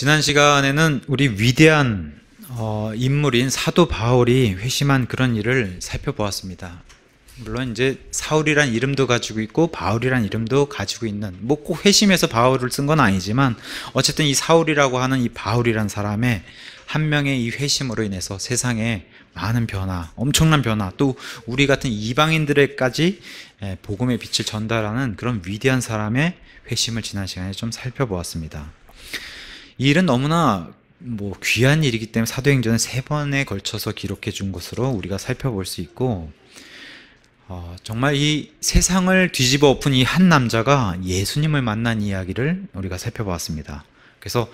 지난 시간에는 우리 위대한 어, 인물인 사도 바울이 회심한 그런 일을 살펴보았습니다. 물론 이제 사울이란 이름도 가지고 있고 바울이란 이름도 가지고 있는 뭐꼭 회심해서 바울을 쓴 건 아니지만 어쨌든 이 사울이라고 하는 이 바울이란 사람의 한 명의 이 회심으로 인해서 세상에 많은 변화, 엄청난 변화, 또 우리 같은 이방인들에까지 예, 복음의 빛을 전달하는 그런 위대한 사람의 회심을 지난 시간에 좀 살펴보았습니다. 이 일은 너무나 뭐 귀한 일이기 때문에 사도행전은 세 번에 걸쳐서 기록해 준 것으로 우리가 살펴볼 수 있고 어, 정말 이 세상을 뒤집어 엎은 이 한 남자가 예수님을 만난 이야기를 우리가 살펴보았습니다. 그래서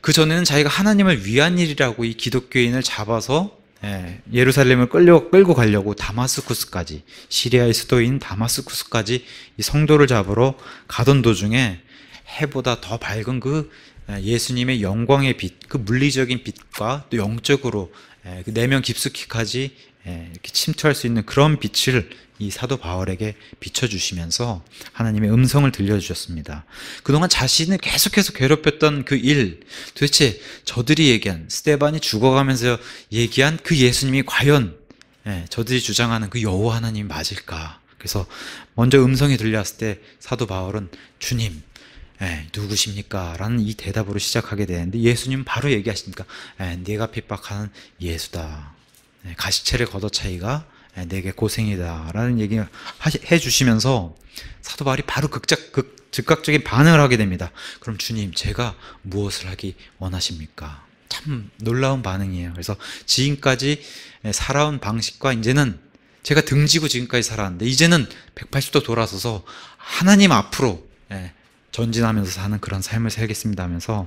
그 전에는 자기가 하나님을 위한 일이라고 이 기독교인을 잡아서 예, 루살렘을 끌려, 끌고 가려고 다마스쿠스까지 시리아의 수도인 다마스쿠스까지 이 성도를 잡으러 가던 도중에 해보다 더 밝은 그 예, 예수님의 영광의 빛, 그 물리적인 빛과 또 영적으로 예, 그 내면 깊숙이까지 예, 이렇게 침투할 수 있는 그런 빛을 이 사도 바울에게 비춰주시면서 하나님의 음성을 들려주셨습니다. 그동안 자신을 계속해서 괴롭혔던 그 일, 도대체 저들이 얘기한, 스테반이 죽어가면서 얘기한 그 예수님이 과연 저들이 주장하는 그 여호 하나님 맞을까? 그래서 먼저 음성이 들렸을때 사도 바울은 주님, 에, 예, 누구십니까? 라는 이 대답으로 시작하게 되는데 예수님 바로 얘기하시니까 에, 예, 네가 핍박하는 예수다. 에, 예, 가시체를 걷어차이가 에, 내게 고생이다. 라는 얘기 해주시면서 사도 바울이 바로 극작, 극, 즉각적인 반응을 하게 됩니다. 그럼 주님 제가 무엇을 하기 원하십니까? 참 놀라운 반응이에요. 그래서 지금까지 살아온 방식과 이제는 제가 등지고 지금까지 살았는데 이제는 180도 돌아서서 하나님 앞으로 전진하면서 사는 그런 삶을 살겠습니다 하면서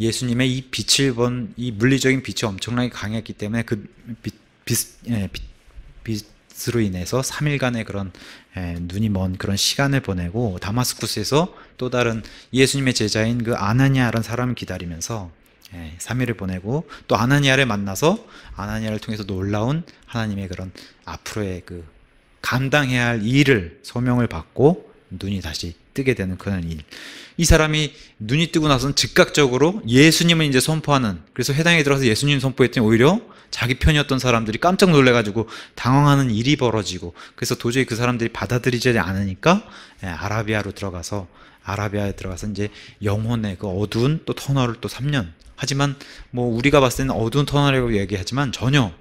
예, 수님의이 빛을 본 이 물리적인 빛이 엄청나게 강했기 때문에 그 빛, 빛, 예, 빛, 빛으로 인해서 3일간의 그런 예, 눈이 먼 그런 시간을 보내고 다마스쿠스에서 또 다른 예수님의 제자인 그 아나니아라는 사람을 기다리면서 예, 3일을 보내고 또 아나니아를 만나서 아나니아를 통해서 놀라운 하나님의 그런 앞으로의 그 감당해야 할 일을 소명을 받고 눈이 다시 뜨게 되는 그런 일. 이 사람이 눈이 뜨고 나서는 즉각적으로 예수님을 이제 선포하는 그래서 해당에 들어가서 예수님 선포했더니 오히려 자기 편이었던 사람들이 깜짝 놀래가지고 당황하는 일이 벌어지고 그래서 도저히 그 사람들이 받아들이지 않으니까 예, 아라비아로 들어가서 아라비아에 들어가서 이제 영혼의 그 어두운 또 터널을 또 3년 하지만 뭐 우리가 봤을 때는 어두운 터널이라고 얘기하지만 전혀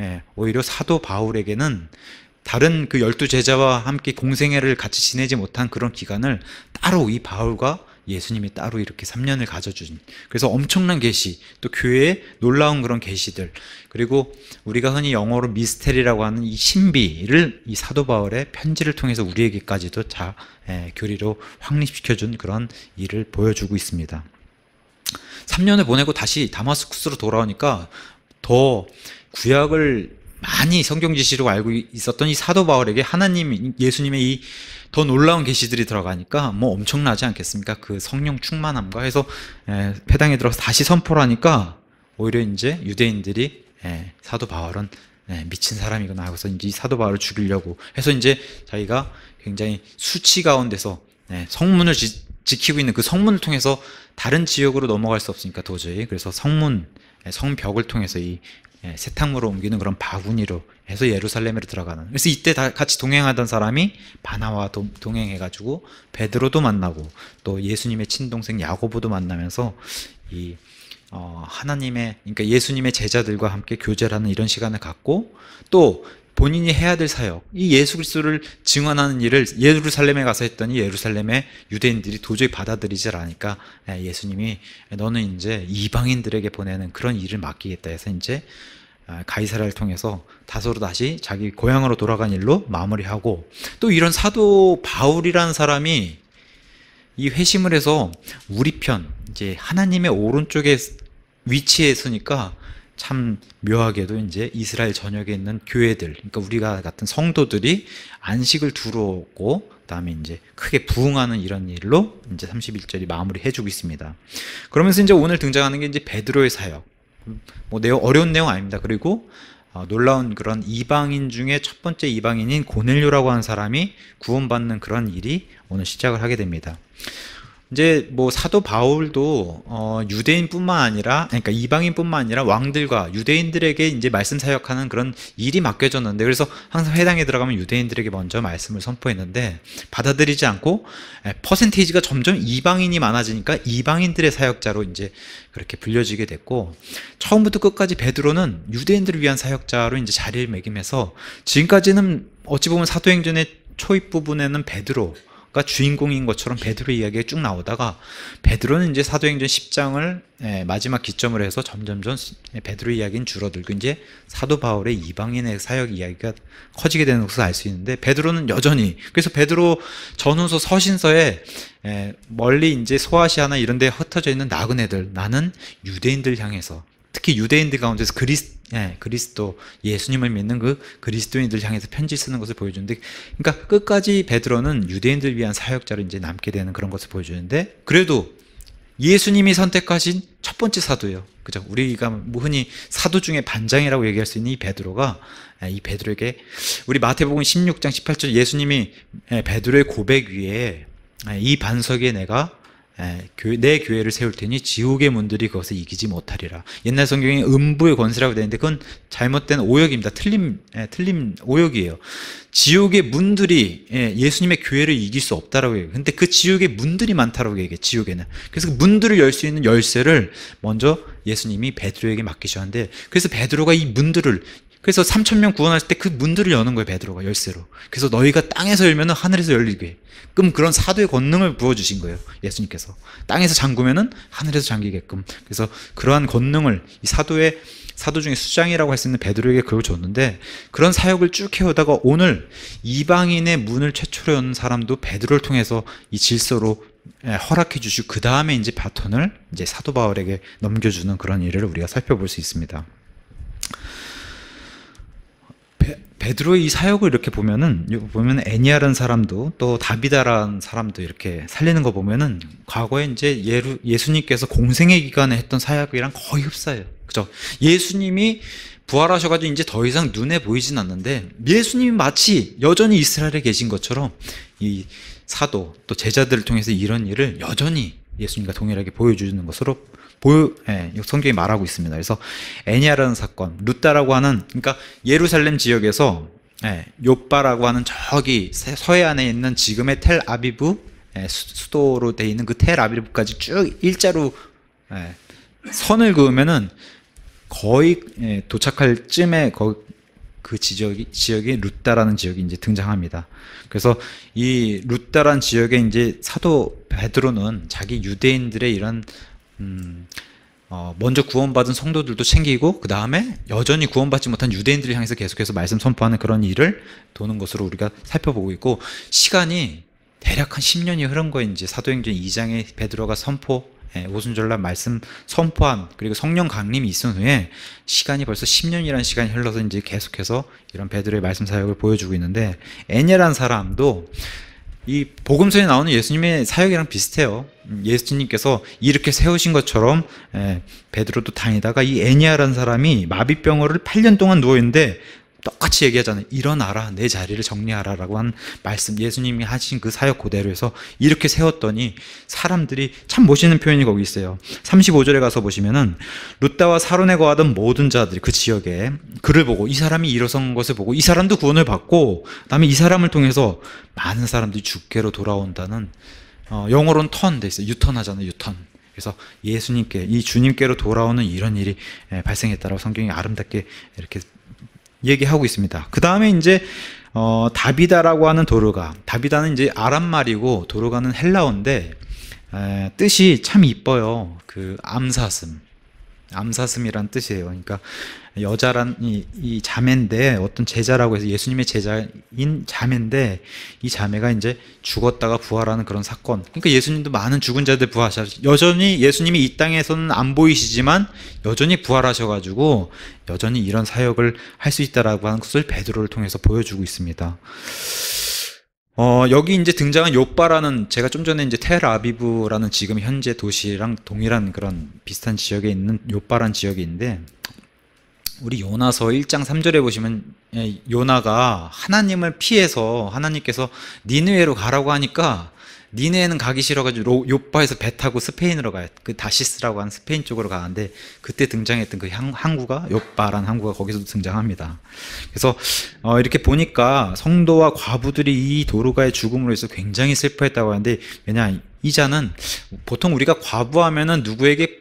예, 오히려 사도 바울에게는 다른 그 열두 제자와 함께 공생애를 같이 지내지 못한 그런 기간을 따로 이 바울과 예수님이 따로 이렇게 3년을 가져준 그래서 엄청난 계시 또 교회의 놀라운 그런 계시들 그리고 우리가 흔히 영어로 미스테리라고 하는 이 신비를 이 사도 바울의 편지를 통해서 우리에게까지도 자 예, 교리로 확립시켜준 그런 일을 보여주고 있습니다. 3년을 보내고 다시 다마스쿠스로 돌아오니까 더 구약을 많이 성경 지시로 알고 있었던 이 사도 바울에게 하나님 예수님의 이 더 놀라운 계시들이 들어가니까 뭐 엄청나지 않겠습니까? 그 성령 충만함과 해서 에, 예, 회당에 들어서 다시 선포를 하니까 오히려 이제 유대인들이 에, 예, 사도 바울은 에, 예, 미친 사람이구나 하고서 이제 사도 바울을 죽이려고 해서 이제 자기가 굉장히 수치 가운데서 성문을 지, 지키고 있는 그 성문을 통해서 다른 지역으로 넘어갈 수 없으니까 도저히 그래서 성문 성벽을 통해서 이 예, 세탁물로 옮기는 그런 바구니로 해서 예루살렘으로 들어가는 그래서 이때 다 같이 동행하던 사람이 바나와 동행해가지고 베드로도 만나고 또 예수님의 친동생 야고보도 만나면서 이 어, 하나님의 그러니까 예수님의 제자들과 함께 교제라는 이런 시간을 갖고 또 본인이 해야 될 사역, 이 예수 그리스도를 증언하는 일을 예루살렘에 가서 했더니 예루살렘의 유대인들이 도저히 받아들이질 않으니까 예, 예수님이 너는 이제 이방인들에게 보내는 그런 일을 맡기겠다 해서 이제 아, 가이사라를 통해서 다소로 다시 자기 고향으로 돌아간 일로 마무리하고 또 이런 사도 바울이라는 사람이 이 회심을 해서 우리 편 이제 하나님의 오른쪽에 위치에 있으니까 참 묘하게도 이제 이스라엘 전역에 있는 교회들, 그러니까 우리가 같은 성도들이 안식을 두르고 그다음에 이제 크게 부흥하는 이런 일로 이제 31절이 마무리해주고 있습니다. 그러면서 이제 오늘 등장하는 게 이제 베드로의 사역. 뭐 내용 어려운 내용 아닙니다. 그리고 어, 놀라운 그런 이방인 중에 첫 번째 이방인인 고넬료라고 하는 사람이 구원받는 그런 일이 오늘 시작을 하게 됩니다. 이제 뭐 사도 바울도 어 유대인뿐만 아니라 그러니까 이방인뿐만 아니라 왕들과 유대인들에게 이제 말씀 사역하는 그런 일이 맡겨졌는데 그래서 항상 회당에 들어가면 유대인들에게 먼저 말씀을 선포했는데 받아들이지 않고 예, 퍼센테이지가 점점 이방인이 많아지니까 이방인들의 사역자로 이제 그렇게 불려지게 됐고 처음부터 끝까지 베드로는 유대인들을 위한 사역자로 이제 자리를 매김해서 지금까지는 어찌 보면 사도행전의 초입 부분에는 베드로 가 주인공인 것처럼 베드로 이야기가 쭉 나오다가 베드로는 이제 사도행전 10장을 예, 마지막 기점으로 해서 점점점 예, 베드로 이야기는 줄어들고 이제 사도 바울의 이방인의 사역 이야기가 커지게 되는 것을 알 수 있는데 베드로는 여전히 그래서 베드로 전후서 서신서에 예, 멀리 이제 소아시아나 이런 데 흩어져 있는 나그네들 나는 유대인들 향해서 특히 유대인들 가운데서 그리스, 예, 그리스도 예수님을 믿는 그 그리스도인들 향해서 편지 쓰는 것을 보여주는데 그러니까 끝까지 베드로는 유대인들 위한 사역자로 이제 남게 되는 그런 것을 보여주는데 그래도 예수님이 선택하신 첫 번째 사도예요. 그죠? 우리가 흔히 사도 중에 반장이라고 얘기할 수 있는 이 베드로가 예, 이 베드로에게 우리 마태복음 16장 18절 예수님이 예, 베드로의 고백 위에 예, 이 반석 에 내가 예, 내 교회를 세울 테니 지옥의 문들이 그것을 이기지 못하리라. 옛날 성경에 음부의 권세라고 되는데 그건 잘못된 오역입니다. 틀림, 예, 틀림 오역이에요. 지옥의 문들이 예, 예수님의 교회를 이길 수 없다라고 해요 근데 그 지옥의 문들이 많다라고 얘기해요. 지옥에는. 그래서 그 문들을 열 수 있는 열쇠를 먼저 예수님이 베드로에게 맡기셨는데 그래서 베드로가 이 문들을 그래서 3천 명 구원하실 때그 문들을 여는 거예요 베드로가 열쇠로. 그래서 너희가 땅에서 열면은 하늘에서 열리게. 그럼 그런 사도의 권능을 부어 주신 거예요 예수님께서. 땅에서 잠그면은 하늘에서 잠기게끔. 그래서 그러한 권능을 이 사도의 사도 중에 수장이라고 할 수 있는 베드로에게 그걸 줬는데 그런 사역을 쭉 해오다가 오늘 이방인의 문을 최초로 여는 사람도 베드로를 통해서 이 질서로 예, 허락해 주시고 그 다음에 이제 바톤을 이제 사도 바울에게 넘겨주는 그런 일을 우리가 살펴볼 수 있습니다. 베드로의 이 사역을 이렇게 보면은 보면 애니아라는 사람도 또 다비다라는 사람도 이렇게 살리는 거 보면은 과거에 이제 예루, 예수님께서 공생의 기간에 했던 사역이랑 거의 흡사해요. 그죠? 예수님이 부활하셔가지고 이제 더 이상 눈에 보이진 않는데 예수님이 마치 여전히 이스라엘에 계신 것처럼 이 사도 또 제자들을 통해서 이런 일을 여전히 예수님과 동일하게 보여주는 것으로 보여 예, 성경이 말하고 있습니다. 그래서 애니아라는 사건, 루따라고 하는 그러니까 예루살렘 지역에서 예, 요빠라고 하는 저기 서해안에 있는 지금의 텔 아비브 예, 수, 도로 돼 있는 그텔 아비브까지 쭉 일자로 예, 선을 그으면은 거의 예, 도착할 쯤에 거, 그 지역이 지역이 루따라는 지역이 이제 등장합니다. 그래서 이 루따란 지역에 이제 사도 베드로는 자기 유대인들의 이런 음. 어, 먼저 구원받은 성도들도 챙기고 그 다음에 여전히 구원받지 못한 유대인들을 향해서 계속해서 말씀 선포하는 그런 일을 도는 것으로 우리가 살펴보고 있고 시간이 대략 한 10년이 흐른 거 이제 사도행전 2장에 베드로가 선포 예, 오순절날 말씀 선포한 그리고 성령 강림이 있은 후에 시간이 벌써 10년이라는 시간이 흘러서 이제 계속해서 이런 베드로의 말씀 사역을 보여주고 있는데 애냐란 사람도 이 복음서에 나오는 예수님의 사역이랑 비슷해요. 음, 예수님께서 이렇게 세우신 것처럼 예, 베드로도 다니다가 이에니아라는 사람이 마비병으로 8년 동안 누워 있는데 똑같이 얘기하잖아요. 일어나라, 내 자리를 정리하라 라고 한 말씀, 예수님이 하신 그 사역 고대로 해서 이렇게 세웠더니 사람들이 참 멋있는 표현이 거기 있어요. 35절에 가서 보시면은 루따와 사론에 거하던 모든 자들이 그 지역에 그를 보고 이 사람이 일어선 것을 보고 이 사람도 구원을 받고 그 다음에 이 사람을 통해서 많은 사람들이 죽게로 돌아온다는 어, 영어로는 턴 돼 있어요. 유턴하잖아요. 유턴. 그래서 예수님께 이 주님께로 돌아오는 이런 일이 예, 발생했다라고 성경이 아름답게 이렇게 얘기하고 있습니다. 그 다음에 이제 어, 다비다라고 하는 도르가 다비다는 이제 아랍 말이고 도르가는 헬라어인데 에, 뜻이 참 이뻐요. 그 암사슴 암사슴이란 뜻이에요. 그러니까 여자란 이, 이 자매인데 어떤 제자라고 해서 예수님의 제자인 자매인데 이 자매가 이제 죽었다가 부활하는 그런 사건. 그러니까 예수님도 많은 죽은 자들 부활하셔. 여전히 예수님이 이 땅에서는 안 보이시지만 여전히 부활하셔가지고 여전히 이런 사역을 할 수 있다라고 하는 것을 베드로를 통해서 보여주고 있습니다. 어, 여기 이제 등장한 요빠라는 제가 좀 전에 이제 텔아비브라는 지금 현재 도시랑 동일한 그런 비슷한 지역에 있는 요빠라는 지역인데 우리 요나서 1장 3절에 보시면 예, 요나가 하나님을 피해서 하나님께서 니느웨로 가라고 하니까 니네는 가기 싫어가지고 요파에서 배 타고 스페인으로 가요. 그 다시스라고 하는 스페인 쪽으로 가는데 그때 등장했던 그 항, 구가 요파라는 항구가 거기서도 등장합니다. 그래서 어, 이렇게 보니까 성도와 과부들이 이 도르가의 죽음으로 해서 굉장히 슬퍼했다고 하는데 왜냐 이자는 보통 우리가 과부하면은 누구에게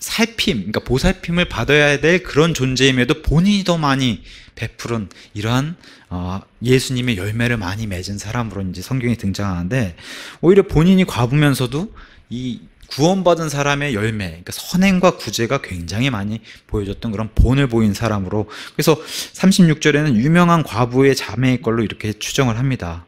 살핌, 그러니까 보살핌을 받아야 될 그런 존재임에도 본인이 더 많이 베풀은 이러한 어, 예수님의 열매를 많이 맺은 사람으로 이제 성경에 등장하는데 오히려 본인이 과부면서도 이 구원받은 사람의 열매, 그러니까 선행과 구제가 굉장히 많이 보여줬던 그런 본을 보인 사람으로 그래서 36절에는 유명한 과부의 자매일 걸로 이렇게 추정을 합니다.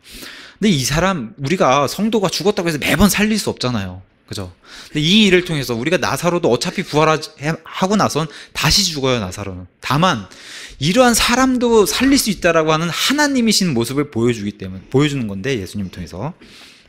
근데 이 사람 우리가 성도가 죽었다고 해서 매번 살릴 수 없잖아요. 그죠? 근데 이 일을 통해서 우리가 나사로도 어차피 부활하고 나선 다시 죽어요, 나사로는. 다만 이러한 사람도 살릴 수 있다라고 하는 하나님이신 모습을 보여주기 때문에 보여주는 건데 예수님 을 통해서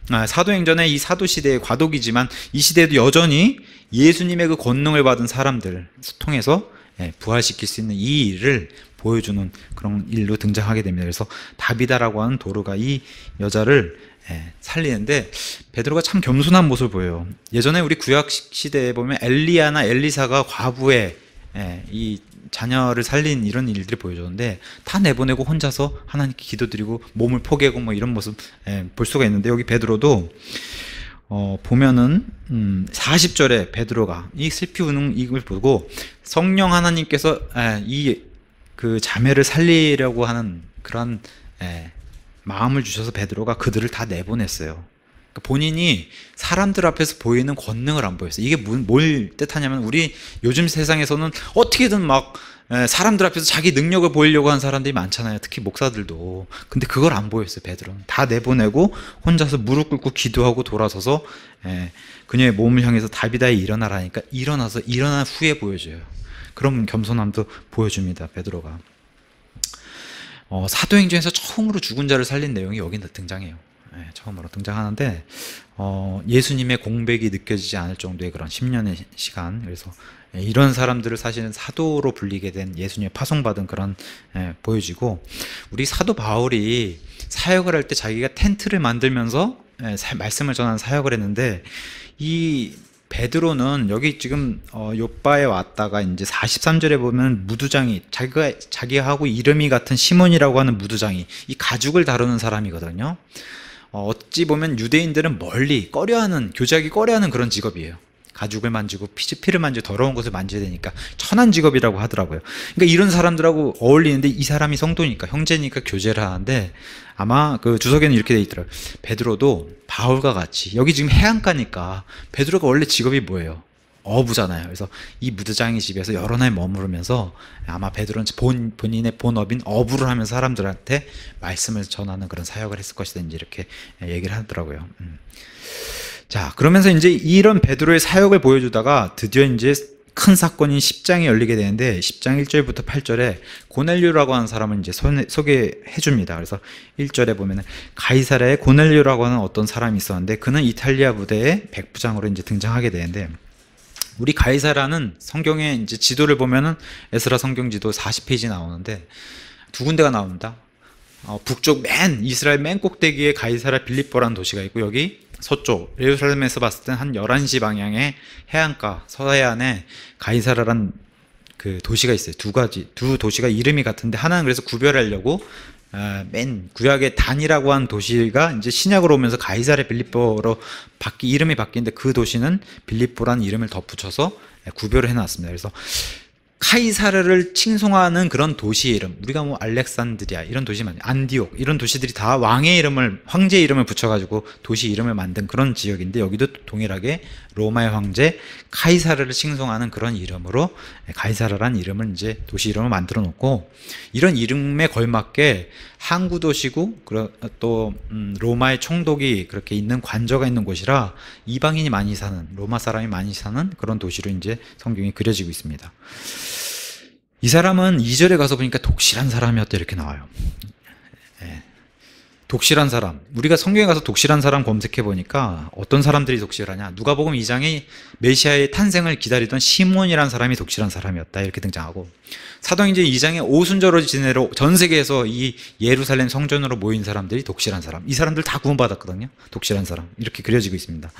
아, 사도행전의 이 사도 시대의 과도기지만 이 시대도 여전히 예수님의 그 권능을 받은 사람들 을 통해서 예, 부활시킬 수 있는 이 일을 보여주는 그런 일로 등장하게 됩니다. 그래서 다비다라고 하는 도르가 이 여자를 예, 살리는데 베드로가 참 겸손한 모습을 보여요. 예전에 우리 구약 시대에 보면 엘리야나 엘리사가 과부의 예, 이 자녀를 살린 이런 일들이 보여줬는데 다 내보내고 혼자서 하나님께 기도드리고 몸을 포기고뭐 이런 모습 예, 볼 수가 있는데 여기 베드로도 어, 보면은 음, 40절에 베드로가 이 슬피 우는 이걸 보고 성령 하나님께서 이 그 자매를 살리려고 하는 그런 에, 마음을 주셔서 베드로가 그들을 다 내보냈어요. 그러니까 본인이 사람들 앞에서 보이는 권능을 안 보였어요. 이게 뭘 뜻하냐면 우리 요즘 세상에서는 어떻게든 막 예, 사람들 앞에서 자기 능력을 보이려고 하는 사람들이 많잖아요. 특히 목사들도. 근데 그걸 안 보였어요, 베드로는. 다 내보내고 혼자서 무릎 꿇고 기도하고 돌아서서 예, 그녀의 몸을 향해서 다비다에 일어나라니까 일어나서 일어난 후에 보여줘요. 그런 겸손함도 보여줍니다, 베드로가. 어, 사도행전에서 처음으로 죽은 자를 살린 내용이 여기 등장해요. 네, 처음으로 등장하는데 어, 예수님의 공백이 느껴지지 않을 정도의 그런 10년의 시간 그래서 예, 이런 사람들을 사실은 사도로 불리게 된 예수님의 파송받은 그런 예, 보여지고 우리 사도 바울이 사역을 할 때 자기가 텐트를 만들면서 예, 사, 말씀을 전하는 사역을 했는데 이 베드로는 여기 지금 어, 요바에 왔다가 이제 43절에 보면 무두장이 자기가 자기하고 이름이 같은 시몬이라고 하는 무두장이 이 가죽을 다루는 사람이거든요. 어, 찌 보면 유대인들은 멀리 꺼려하는 교제하기 꺼려하는 그런 직업이에요. 가죽을 만지고 피를 피 만지고 더러운 것을 만져야 되니까 천한 직업이라고 하더라고요. 그러니까 이런 사람들하고 어울리는데 이 사람이 성도니까 형제니까 교제를 하는데 아마 그 주석에는 이렇게 돼 있더라고요. 베드로도 바울과 같이 여기 지금 해안가니까 베드로가 원래 직업이 뭐예요? 어부잖아요. 그래서 이 무드장의 집에서 여러 날 머무르면서 아마 베드로는 본, 본인의 본업인 어부를 하면서 사람들한테 말씀을 전하는 그런 사역을 했을 것이다. 이렇게 얘기를 하더라고요. 음. 자, 그러면서 이제 이런 베드로의 사역을 보여주다가 드디어 이제 큰 사건인 10장이 열리게 되는데 10장 1절부터 8절에 고넬류라고 하는 사람을 이제 소개해 줍니다. 그래서 1절에 보면은 가이사라의 고넬류라고 하는 어떤 사람이 있었는데 그는 이탈리아 부대의 백부장으로 이제 등장하게 되는데 우리 가이사라는 성경의 이제 지도를 보면은 에스라 성경 지도 40페이지 나오는데 두 군데가 나옵니다. 어, 북쪽 맨 이스라엘 맨 꼭대기에 가이사라 빌립보라는 도시가 있고 여기 서쪽 예루살렘에서 봤을 땐 한 11시 방향의 해안가 서해안에 가이사라란 그 도시가 있어요. 두 가지 두 도시가 이름이 같은데 하나는 그래서 구별하려고 아, 맨 구약의 단이라고 한 도시가 이제 신약으로 오면서 가이사레 빌립보로 바뀌 이름이 바뀌는데 그 도시는 빌립보라는 이름을 덧붙여서 구별을 해놨습니다. 그래서 카이사르를 칭송하는 그런 도시 이름 우리가 뭐 알렉산드리아 이런 도시 만 안디옥 이런 도시들이 다 왕의 이름을 황제 이름을 붙여가지고 도시 이름을 만든 그런 지역인데 여기도 동일하게 로마의 황제 카이사르를 칭송하는 그런 이름으로 예, 카이사르란 이름을 이제 도시 이름을 만들어 놓고 이런 이름에 걸맞게 항구 도시고 또 음, 로마의 총독이 그렇게 있는 관저가 있는 곳이라 이방인이 많이 사는 로마 사람이 많이 사는 그런 도시로 이제 성경이 그려지고 있습니다. 이 사람은 2절에 가서 보니까 독실한 사람이었다 이렇게 나와요. 예. 독실한 사람. 우리가 성경에 가서 독실한 사람 검색해 보니까 어떤 사람들이 독실하냐. 누가복음 2장이 메시아의 탄생을 기다리던 시몬이라는 사람이 독실한 사람이었다. 이렇게 등장하고 사도행전 2장에 오순절로 지내러 전 세계에서 이 예루살렘 성전으로 모인 사람들이 독실한 사람. 이 사람들 다 구원받았거든요. 독실한 사람. 이렇게 그려지고 있습니다.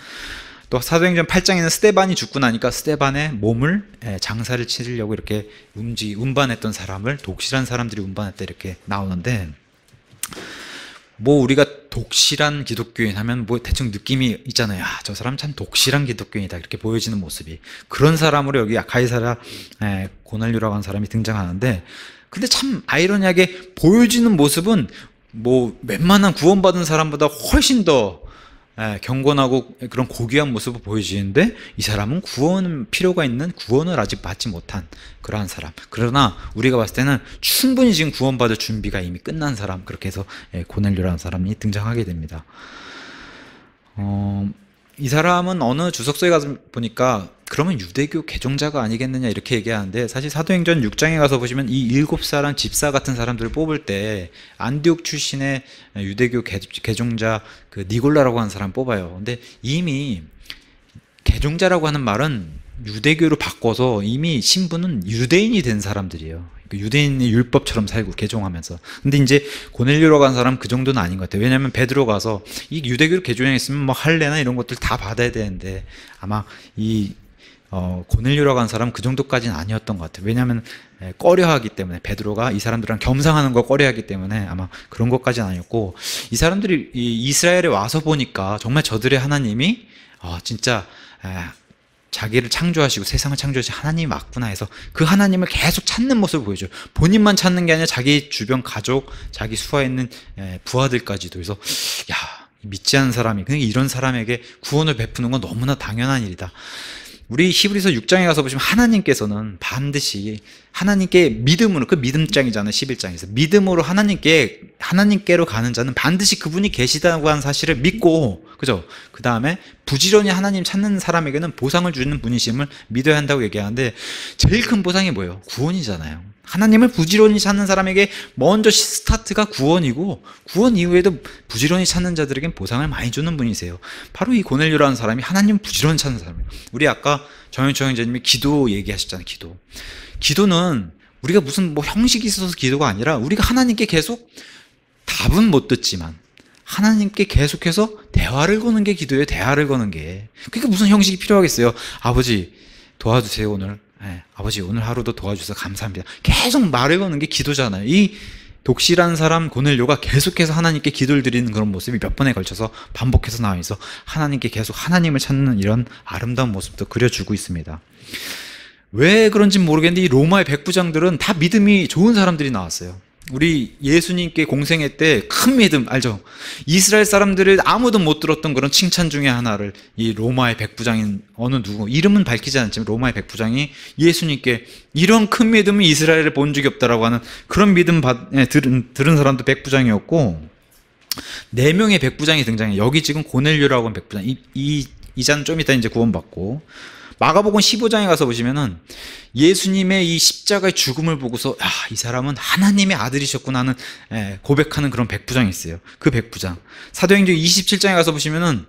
또 사도행전 8장에는 스테반이 죽고 나니까 스테반의 몸을 예, 장사를 치려고 이렇게 움직 운반했던 사람을 독실한 사람들이 운반했다 이렇게 나오는데 뭐 우리가 독실한 기독교인 하면 뭐 대충 느낌이 있잖아요. 아, 저 사람 참 독실한 기독교인이다 이렇게 보여지는 모습이 그런 사람으로 여기 가이사라 예, 고넬류라고 하는 사람이 등장하는데 근데 참 아이러니하게 보여지는 모습은 뭐 웬만한 구원받은 사람보다 훨씬 더 예, 경건하고 그런 고귀한 모습을 보여주는데 이 사람은 구원 필요가 있는 구원을 아직 받지 못한 그러한 사람. 그러나 우리가 봤을 때는 충분히 지금 구원받을 준비가 이미 끝난 사람. 그렇게 해서 예, 고넬료라는 사람이 등장하게 됩니다. 어, 이 사람은 어느 주석서에 가서 보니까 그러면 유대교 개종자가 아니겠느냐 이렇게 얘기하는데 사실 사도행전 6장에 가서 보시면 이 일곱 사람 집사 같은 사람들을 뽑을 때 안디옥 출신의 유대교 개종자 그 니골라라고 하는 사람 뽑아요. 근데 이미 개종자라고 하는 말은 유대교로 바꿔서 이미 신분은 유대인이 된 사람들이에요. 그 유대인의 율법처럼 살고 개종하면서 근데 이제 고넬료로 간 사람 그 정도는 아닌 것 같아요 왜냐하면 베드로 가서 이 유대교를 개종했으면 뭐 할례나 이런 것들 다 받아야 되는데 아마 이 어, 고넬료로 간 사람 그 정도까지는 아니었던 것 같아요 왜냐하면 예, 꺼려하기 때문에 베드로가 이 사람들이랑 겸상하는 걸 꺼려하기 때문에 아마 그런 것까지는 아니었고 이 사람들이 이 이스라엘에 와서 보니까 정말 저들의 하나님이 어, 진짜 에, 예, 자기를 창조하시고 세상을 창조하신 하나님이 맞구나 해서 그 하나님을 계속 찾는 모습을 보여줘 본인만 찾는 게 아니라 자기 주변 가족, 자기 수하에 있는 예, 부하들까지도. 해서 야, 믿지 않은 사람이, 그냥 그러니까 이런 사람에게 구원을 베푸는 건 너무나 당연한 일이다. 우리 히브리서 6장에 가서 보시면 하나님께서는 반드시 하나님께 믿음으로 그 믿음장이잖아요. 11장에서 믿음으로 하나님께 하나님께로 가는 자는 반드시 그분이 계시다고 하는 사실을 믿고 그죠? 그다음에 부지런히 하나님 찾는 사람에게는 보상을 주는 분이심을 믿어야 한다고 얘기하는데 제일 큰 보상이 뭐예요? 구원이잖아요. 하나님을 부지런히 찾는 사람에게 먼저 스타트가 구원이고 구원 이후에도 부지런히 찾는 자들에겐 보상을 많이 주는 분이세요. 바로 이 고넬료라는 사람이 하나님 부지런히 찾는 사람이에요. 우리 아까 정현철 형제님이 기도 얘기하셨잖아요. 기도. 기도는 우리가 무슨 뭐 형식이 있어서 기도가 아니라 우리가 하나님께 계속 답은 못 듣지만 하나님께 계속해서 대화를 거는 게 기도예요. 대화를 거는 게. 그러니까 무슨 형식이 필요하겠어요. 아버지 도와주세요 오늘. 네, 아버지 오늘 하루도 도와주셔서 감사합니다. 계속 말을 거는 게 기도잖아요. 이 독실한 사람 고넬료가 계속해서 하나님께 기도를 드리는 그런 모습이 몇 번에 걸쳐서 반복해서 나와 서 하나님께 계속 하나님을 찾는 이런 아름다운 모습도 그려주고 있습니다. 왜 그런지 모르겠는데 이 로마의 백부장들은 다 믿음이 좋은 사람들이 나왔어요. 우리 예수님께 공생회 때큰 믿음 알죠? 이스라엘 사람들을 아무도 못 들었던 그런 칭찬 중에 하나를 이 로마의 백부장인 어느 누구 이름은 밝히지 않지만 로마의 백부장이 예수님께 이런 큰 믿음이 이스라엘을 본 적이 없다라고 하는 그런 믿음 받, 예, 들은, 들은 사람도 백부장이었고 네 명의 백부장이 등장해. 여기 지금 고넬료라고 하는 백부장. 이, 이 이자는 좀 이따 이제 구원받고 마가복음 15장에 가서 보시면은 예수님의 이 십자가의 죽음을 보고서 야, 이 사람은 하나님의 아들이셨구나 하는 예, 고백하는 그런 백부장이 있어요. 그 백부장. 사도행전 27장에 가서 보시면은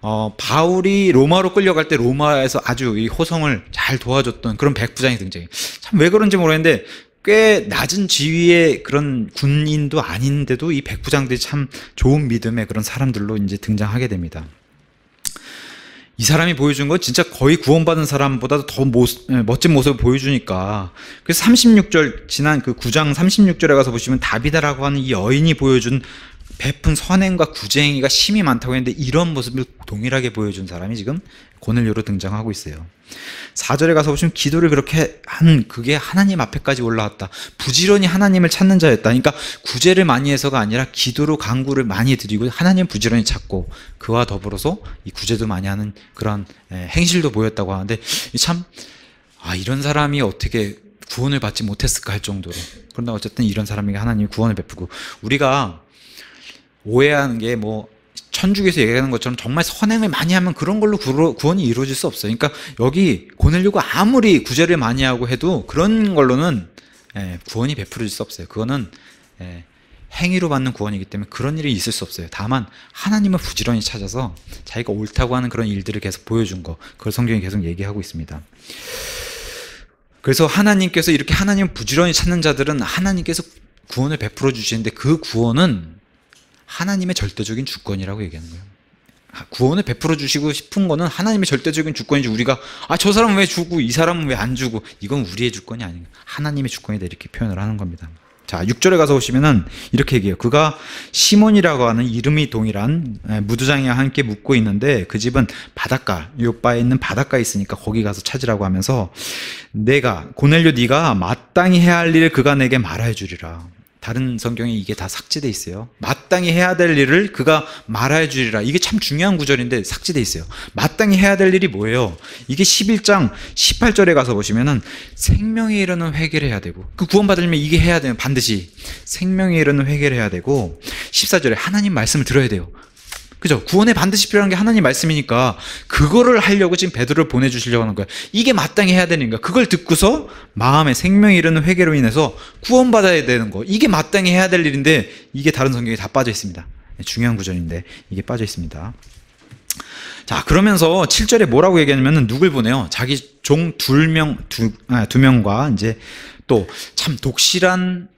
어, 바울이 로마로 끌려갈 때 로마에서 아주 이 호성을 잘 도와줬던 그런 백부장이 등장해요. 참 왜 그런지 모르겠는데 꽤 낮은 지위의 그런 군인도 아닌데도 이 백부장들이 참 좋은 믿음의 그런 사람들로 이제 등장하게 됩니다. 이 사람이 보여준 건 진짜 거의 구원받은 사람보다 도더 모습, 예, 멋진 모습을 보여주니까. 그래서 36절, 지난 그 9장 36절에 가서 보시면 다비다라고 하는 이 여인이 보여준 베푼 선행과 구쟁이가 심히 많다고 했는데 이런 모습을 동일하게 보여준 사람이 지금 고넬료로 등장하고 있어요. 4절에 가서 보시면 기도를 그렇게 한 그게 하나님 앞에까지 올라왔다. 부지런히 하나님을 찾는 자였다. 그러니까 구제를 많이 해서가 아니라 기도로 강구를 많이 드리고 하나님 부지런히 찾고 그와 더불어서 이 구제도 많이 하는 그런 예, 행실도 보였다고 하는데 참 아, 이런 사람이 어떻게 구원을 받지 못했을까 할 정도로 그러나 어쨌든 이런 사람에게 하나님이 구원을 베푸고 우리가 오해하는 게 뭐 천주교에서 얘기하는 것처럼 정말 선행을 많이 하면 그런 걸로 구원이 이루어질 수 없어요. 그러니까 여기 고넬료가 아무리 구제를 많이 하고 해도 그런 걸로는 예, 구원이 베풀어질 수 없어요. 그거는 예, 행위로 받는 구원이기 때문에 그런 일이 있을 수 없어요. 다만 하나님을 부지런히 찾아서 자기가 옳다고 하는 그런 일들을 계속 보여준 거, 그걸 성경이 계속 얘기하고 있습니다. 그래서 하나님께서 이렇게 하나님을 부지런히 찾는 자들은 하나님께서 구원을 베풀어 주시는데 그 구원은 하나님의 절대적인 주권이라고 얘기하는 거예요. 아, 구원을 베풀어 주시고 싶은 거는 하나님의 절대적인 주권이지 우리가 아저 사람은 왜 주고 이 사람은 왜 안 주고 이건 우리의 주권이 아닌 하나님의 주권이다 이렇게 표현을 하는 겁니다. 자 6절에 가서 보시면은 이렇게 얘기해요. 그가 시몬이라고 하는 이름이 동일한 예, 무두장이와 함께 묵고 있는데 그 집은 바닷가 요바에 있는 바닷가에 있으니까 거기 가서 찾으라고 하면서 내가 고넬료 네가 마땅히 해야 할 일을 그가 내게 말해 주리라. 다른 성경에 이게 다 삭제돼 있어요. 마땅히 해야 될 일을 그가 말해 주리라. 이게 참 중요한 구절인데 삭제돼 있어요. 마땅히 해야 될 일이 뭐예요? 이게 11장 18절에 가서 보시면은 생명에 이르는 회개를 해야 되고 그 구원받으려면 이게 해야 되는 반드시 생명에 이르는 회개를 해야 되고 14절에 하나님 말씀을 들어야 돼요. 그죠? 구원에 반드시 필요한 게 하나님 말씀이니까 그거를 하려고 지금 베드로를 보내주시려고 하는 거야. 이게 마땅히 해야 되는 거 그걸 듣고서 마음의 생명이 이르는 회개로 인해서 구원받아야 되는 거. 이게 마땅히 해야 될 일인데 이게 다른 성경에 다 빠져 있습니다. 네, 중요한 구절인데 이게 빠져 있습니다. 자, 그러면서 7절에 뭐라고 얘기하냐면 은 누굴 보내요? 자기 종 두명 두, 아, 두 명과 이제 또 참 독실한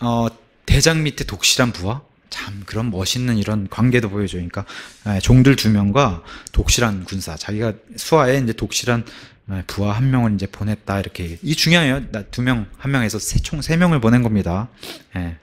어, 대장 밑에 독실한 부하 참 그런 멋있는 이런 관계도 보여줘요. 니까 예, 종들 두 명과 독실한 군사 자기가 수하에 이제 독실한 예, 부하 한 명을 이제 보냈다 이렇게 이 중요해요. 두명 한 명에서 총세 명을 보낸 겁니다. 예.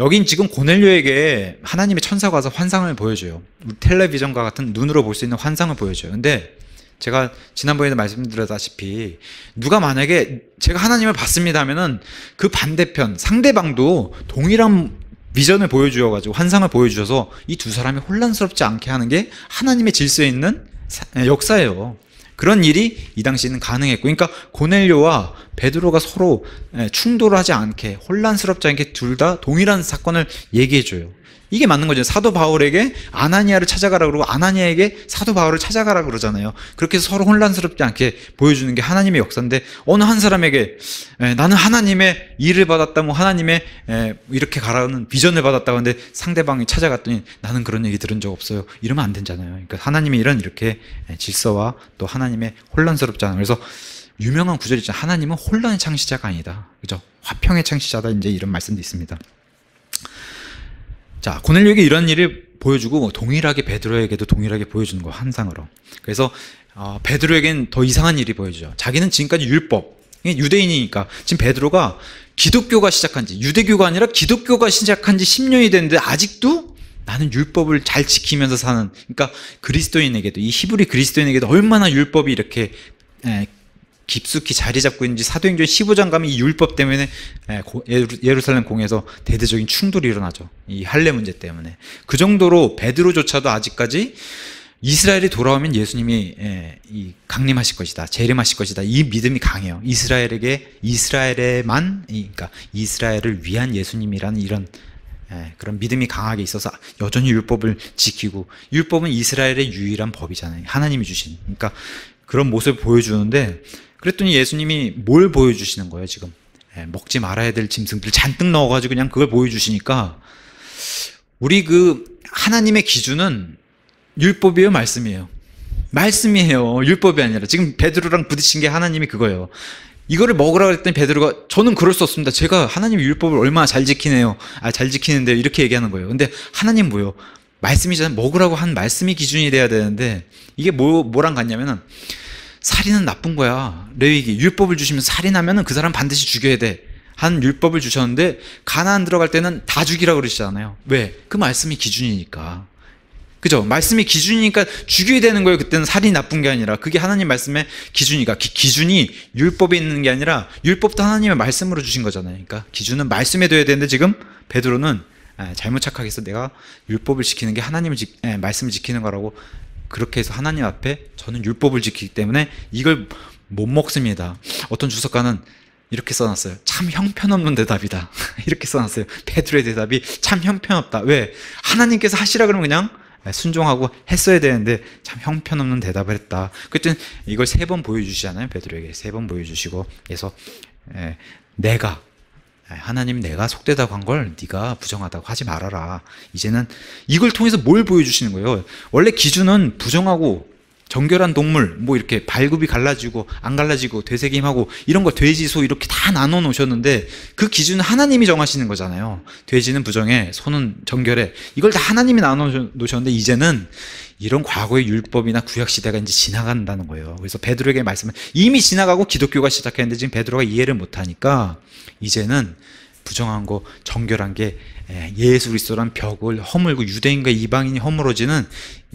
여긴 지금 고넬료에게 하나님의 천사가 와서 환상을 보여줘요. 텔레비전과 같은 눈으로 볼 수 있는 환상을 보여줘요. 근데 제가 지난번에도 말씀드렸다시피 누가 만약에 제가 하나님을 봤습니다 하면은 그 반대편 상대방도 동일한 비전을 보여주어가지고 환상을 보여주셔서 이 두 사람이 혼란스럽지 않게 하는 게 하나님의 질서에 있는 역사예요. 그런 일이 이 당시에는 가능했고, 그러니까 고넬료와 베드로가 서로 충돌하지 않게 혼란스럽지 않게 둘 다 동일한 사건을 얘기해줘요. 이게 맞는 거죠. 사도 바울에게 아나니아를 찾아가라 그러고 아나니아에게 사도 바울을 찾아가라 그러잖아요. 그렇게 서로 혼란스럽지 않게 보여주는 게 하나님의 역사인데 어느 한 사람에게 예, 나는 하나님의 일을 받았다, 뭐 하나님의 예, 이렇게 가라는 비전을 받았다 근데 상대방이 찾아갔더니 나는 그런 얘기 들은 적 없어요. 이러면 안 되잖아요. 그러니까 하나님의 이런 이렇게 예, 질서와 또 하나님의 혼란스럽지 않아. 그래서 유명한 구절이 죠 하나님은 혼란의 창시자가 아니다. 그죠? 화평의 창시자다. 이제 이런 말씀도 있습니다. 자, 고넬료에게 이런 일을 보여주고 뭐 동일하게 베드로에게도 동일하게 보여주는 거 환상으로. 그래서 어, 베드로에겐 더 이상한 일이 보여지죠. 자기는 지금까지 율법, 유대인이니까 지금 베드로가 기독교가 시작한 지 유대교가 아니라 기독교가 시작한 지 10년이 됐는데 아직도 나는 율법을 잘 지키면서 사는 그러니까 그리스도인에게도 이 히브리 그리스도인에게도 얼마나 율법이 이렇게 에, 예, 깊숙이 자리 잡고 있는지 사도행전 15장 가면 이 율법 때문에 예, 예루살렘 공에서 대대적인 충돌이 일어나죠. 이 할례 문제 때문에. 그 정도로 베드로조차도 아직까지 이스라엘이 돌아오면 예수님이 예, 강림하실 것이다. 재림하실 것이다. 이 믿음이 강해요. 이스라엘에게 이스라엘에만 그러니까 이스라엘을 위한 예수님이라는 이런 예, 그런 믿음이 강하게 있어서 여전히 율법을 지키고 율법은 이스라엘의 유일한 법이잖아요. 하나님이 주신. 그러니까 그런 모습을 보여주는데 그랬더니 예수님이 뭘 보여주시는 거예요, 지금? 예, 먹지 말아야 될 짐승들 잔뜩 넣어가지고 그냥 그걸 보여주시니까 우리 그 하나님의 기준은 율법이에요, 말씀이에요. 말씀이에요. 율법이 아니라 지금 베드로랑 부딪힌 게 하나님이 그거예요. 이거를 먹으라 그랬더니 베드로가 저는 그럴 수 없습니다. 제가 하나님 율법을 얼마나 잘 지키네요. 아, 잘지키는데 이렇게 얘기하는 거예요. 근데 하나님 뭐요? 말씀이잖아요. 먹으라고 한 말씀이 기준이 돼야 되는데 이게 뭐 뭐랑 같냐면은 살인은 나쁜 거야. 레위기 율법을 주시면 살인하면 그 사람 반드시 죽여야 돼. 한 율법을 주셨는데 가나안 들어갈 때는 다 죽이라 그러시잖아요. 왜? 그 말씀이 기준이니까. 그죠? 말씀이 기준이니까 죽여야 되는 거예요. 그때는 살이 나쁜 게 아니라 그게 하나님 말씀의 기준이니까 기, 기준이 율법에 있는 게 아니라 율법도 하나님의 말씀으로 주신 거잖아요. 그러니까 기준은 말씀에 둬야 되는데 지금 베드로는 잘못 착각해서 내가 율법을 지키는 게 하나님을 말씀을 지키는 거라고 그렇게 해서 하나님 앞에 저는 율법을 지키기 때문에 이걸 못 먹습니다. 어떤 주석가는 이렇게 써놨어요. 참 형편없는 대답이다. 이렇게 써놨어요. 베드로의 대답이 참 형편없다. 왜? 하나님께서 하시라 그러면 그냥 예, 순종하고 했어야 되는데 참 형편없는 대답을 했다. 그랬더니 이걸 세 번 보여주시잖아요. 베드로에게 세 번 보여주시고 그래서 예, 내가 하나님 내가 속되다고 한 걸 네가 부정하다고 하지 말아라. 이제는 이걸 통해서 뭘 보여주시는 거예요? 원래 기준은 부정하고 정결한 동물 뭐 이렇게 발굽이 갈라지고 안 갈라지고 되새김하고 이런 거 돼지 소 이렇게 다 나눠 놓으셨는데 그 기준은 하나님이 정하시는 거잖아요 돼지는 부정해 소는 정결해 이걸 다 하나님이 나눠 놓으셨는데 이제는 이런 과거의 율법이나 구약 시대가 이제 지나간다는 거예요. 그래서 베드로에게 말씀을 이미 지나가고 기독교가 시작했는데 지금 베드로가 이해를 못 하니까 이제는 부정한 거 정결한 게 예, 예수 그리스도란 벽을 허물고 유대인과 이방인이 허물어지는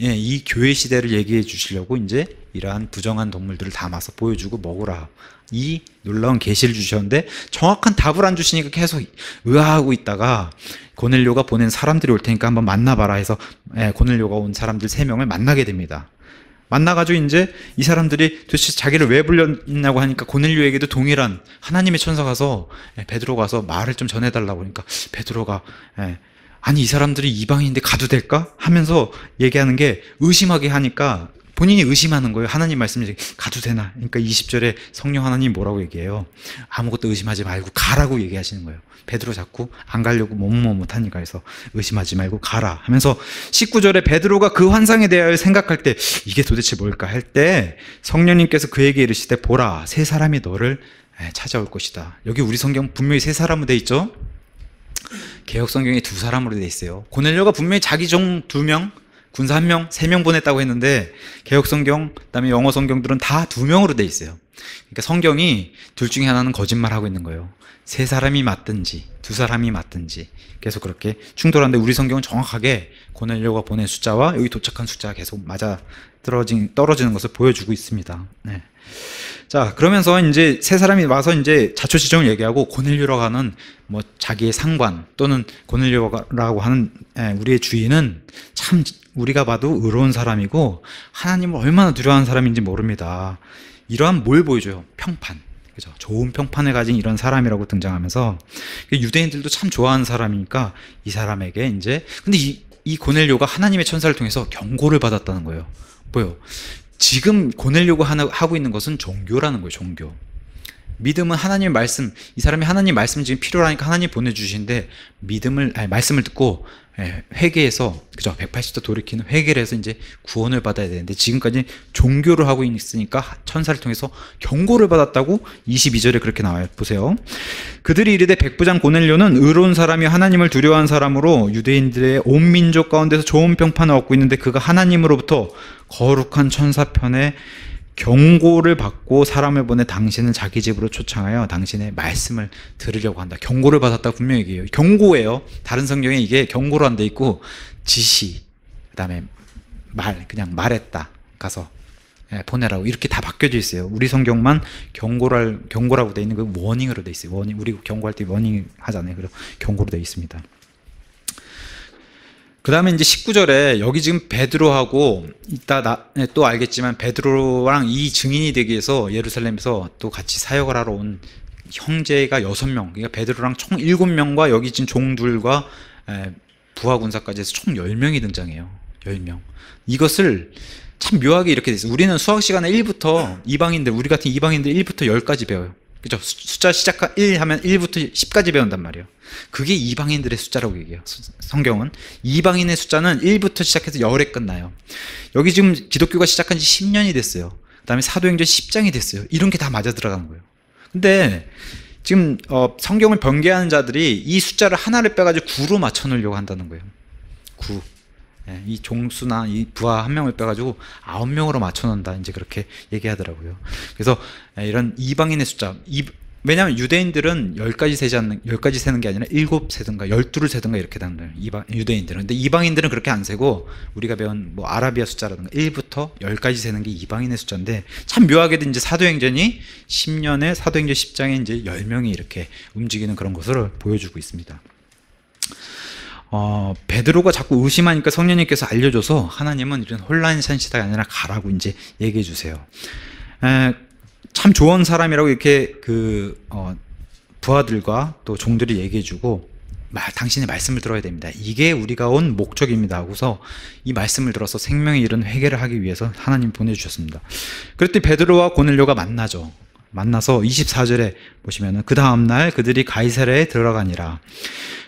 예, 이 교회 시대를 얘기해 주시려고 이제 이러한 부정한 동물들을 담아서 보여주고 먹으라 이 놀라운 계시를 주셨는데 정확한 답을 안 주시니까 계속 의아하고 있다가 고넬료가 보낸 사람들이 올 테니까 한번 만나봐라 해서 예, 고넬료가 온 사람들 세 명을 만나게 됩니다. 만나가지고 이제 이 사람들이 도대체 자기를 왜 불렸냐고 하니까 고넬류에게도 동일한 하나님의 천사 가서 예, 베드로 가서 말을 좀 전해달라고 하니까 베드로가 예, 아니 이 사람들이 이방인인데 가도 될까 하면서 얘기하는 게 의심하게 하니까 본인이 의심하는 거예요. 하나님 말씀이 가도 되나? 그러니까 20절에 성령 하나님 뭐라고 얘기해요? 아무것도 의심하지 말고 가라고 얘기하시는 거예요. 베드로 자꾸 안 가려고 머뭇머뭇하니까 해서 의심하지 말고 가라 하면서 19절에 베드로가 그 환상에 대하여 생각할 때 이게 도대체 뭘까 할 때 성령님께서 그에게 이르시되 보라 세 사람이 너를 예, 찾아올 것이다. 여기 우리 성경 분명히 세 사람으로 돼 있죠? 개혁 성경이두 사람으로 돼 있어요. 고넬료가 분명히 자기 종 두 명, 군사 한 명, 세 명 보냈다고 했는데 개혁 성경, 그다음에 영어 성경들은 다 두 명으로 돼 있어요. 그러니까 성경이 둘 중에 하나는 거짓말하고 있는 거예요. 세 사람이 맞든지 두 사람이 맞든지 계속 그렇게 충돌하는데 우리 성경은 정확하게 고넬료가 보낸 숫자와 여기 도착한 숫자가 계속 맞아 떨어진, 떨어지는 것을 보여주고 있습니다. 네. 자, 그러면서 이제 세 사람이 와서 이제 자초 지정을 얘기하고 고넬료라고 하는 뭐 자기의 상관 또는 고넬료라고 하는 예, 우리의 주인은 참 우리가 봐도 의로운 사람이고 하나님을 얼마나 두려워하는 사람인지 모릅니다. 이러한 뭘 보여줘요? 평판. 그죠? 좋은 평판을 가진 이런 사람이라고 등장하면서 그 유대인들도 참 좋아하는 사람이니까 이 사람에게 이제 근데 이, 이 고넬료가 하나님의 천사를 통해서 경고를 받았다는 거예요. 뭐요? 지금 고넬료가 하고 있는 것은 종교라는 거예요. 종교. 믿음은 하나님 말씀 이 사람이 하나님 말씀 지금 필요하니까 하나님 보내주신데 믿음을 아니, 말씀을 듣고 예, 회개해서 그죠 180도 돌이키는 회개를 해서 이제 구원을 받아야 되는데 지금까지 종교를 하고 있으니까 천사를 통해서 경고를 받았다고 22절에 그렇게 나와요 보세요 그들이 이르되 백부장 고넬료는 의로운 사람이 하나님을 두려워한 사람으로 유대인들의 온 민족 가운데서 좋은 평판을 얻고 있는데 그가 하나님으로부터 거룩한 천사 편에 경고를 받고 사람을 보내 당신은 자기 집으로 초청하여 당신의 말씀을 들으려고 한다. 경고를 받았다 분명히 얘기해요. 경고예요. 다른 성경에 이게 경고로 안 돼 있고 지시, 그 다음에 말, 그냥 말했다. 가서 예, 보내라고 이렇게 다 바뀌어져 있어요. 우리 성경만 경고랄 경고라고 돼 있는 그 워닝으로 돼 있어요. 워닝 우리 경고할 때 워닝 하잖아요. 그래서 경고로 돼 있습니다. 그 다음에 이제 19절에 여기 지금 베드로하고 이따 나, 네, 또 알겠지만 베드로랑 이 증인이 되기 위해서 예루살렘에서 또 같이 사역을 하러 온 형제가 6명, 그러니까 베드로랑 총 7명과 여기 지금 종들과 부하군사까지 해서 총 10명이 등장해요. 10명. 이것을 참 묘하게 이렇게 돼 있어요. 우리는 수학 시간에 1부터 이방인들, 우리 같은 이방인들 1부터 10까지 배워요. 그죠? 숫자 시작1 하면 1부터 10까지 배운단 말이에요. 그게 이방인들의 숫자라고 얘기해요. 성경은. 이방인의 숫자는 1부터 시작해서 열에 끝나요. 여기 지금 기독교가 시작한 지 10년이 됐어요. 그 다음에 사도행전 10장이 됐어요. 이런 게 다 맞아 들어간 거예요. 근데 지금 어, 성경을 변개하는 자들이 이 숫자를 하나를 빼가지고 9로 맞춰 놓으려고 한다는 거예요. 9. 예, 이 종수나 이 부하 한 명을 빼가지고 아홉 명으로 맞춰놓는다 이제 그렇게 얘기하더라고요. 그래서 예, 이런 이방인의 숫자 이, 왜냐하면 유대인들은 1가지 세지 않는 1가지 세는 게 아니라 7 세든가 12를 세든가 이렇게 단는 이방 유대인들은 근데 이방인들은 그렇게 안 세고 우리가 배운 뭐 아라비아 숫자라든가 1부터 1가지 세는 게 이방인의 숫자인데 참 묘하게도 이제 사도행전이 10년에 사도행전 10장에 이제 1명이 이렇게 움직이는 그런 것을 보여주고 있습니다. 어, 베드로가 자꾸 의심하니까 성령님께서 알려줘서 하나님은 이런 혼란산 시다가 아니라 가라고 이제 얘기해 주세요. 에, 참 좋은 사람이라고 이렇게 그 어, 부하들과 또 종들이 얘기해 주고 당신의 말씀을 들어야 됩니다. 이게 우리가 온 목적입니다. 하고서 이 말씀을 들어서 생명의 이런 회개를 하기 위해서 하나님 보내주셨습니다. 그랬더니 베드로와 고넬료가 만나죠. 만나서 24절에 보시면은 그 다음날 그들이 가이사랴에 들어가니라.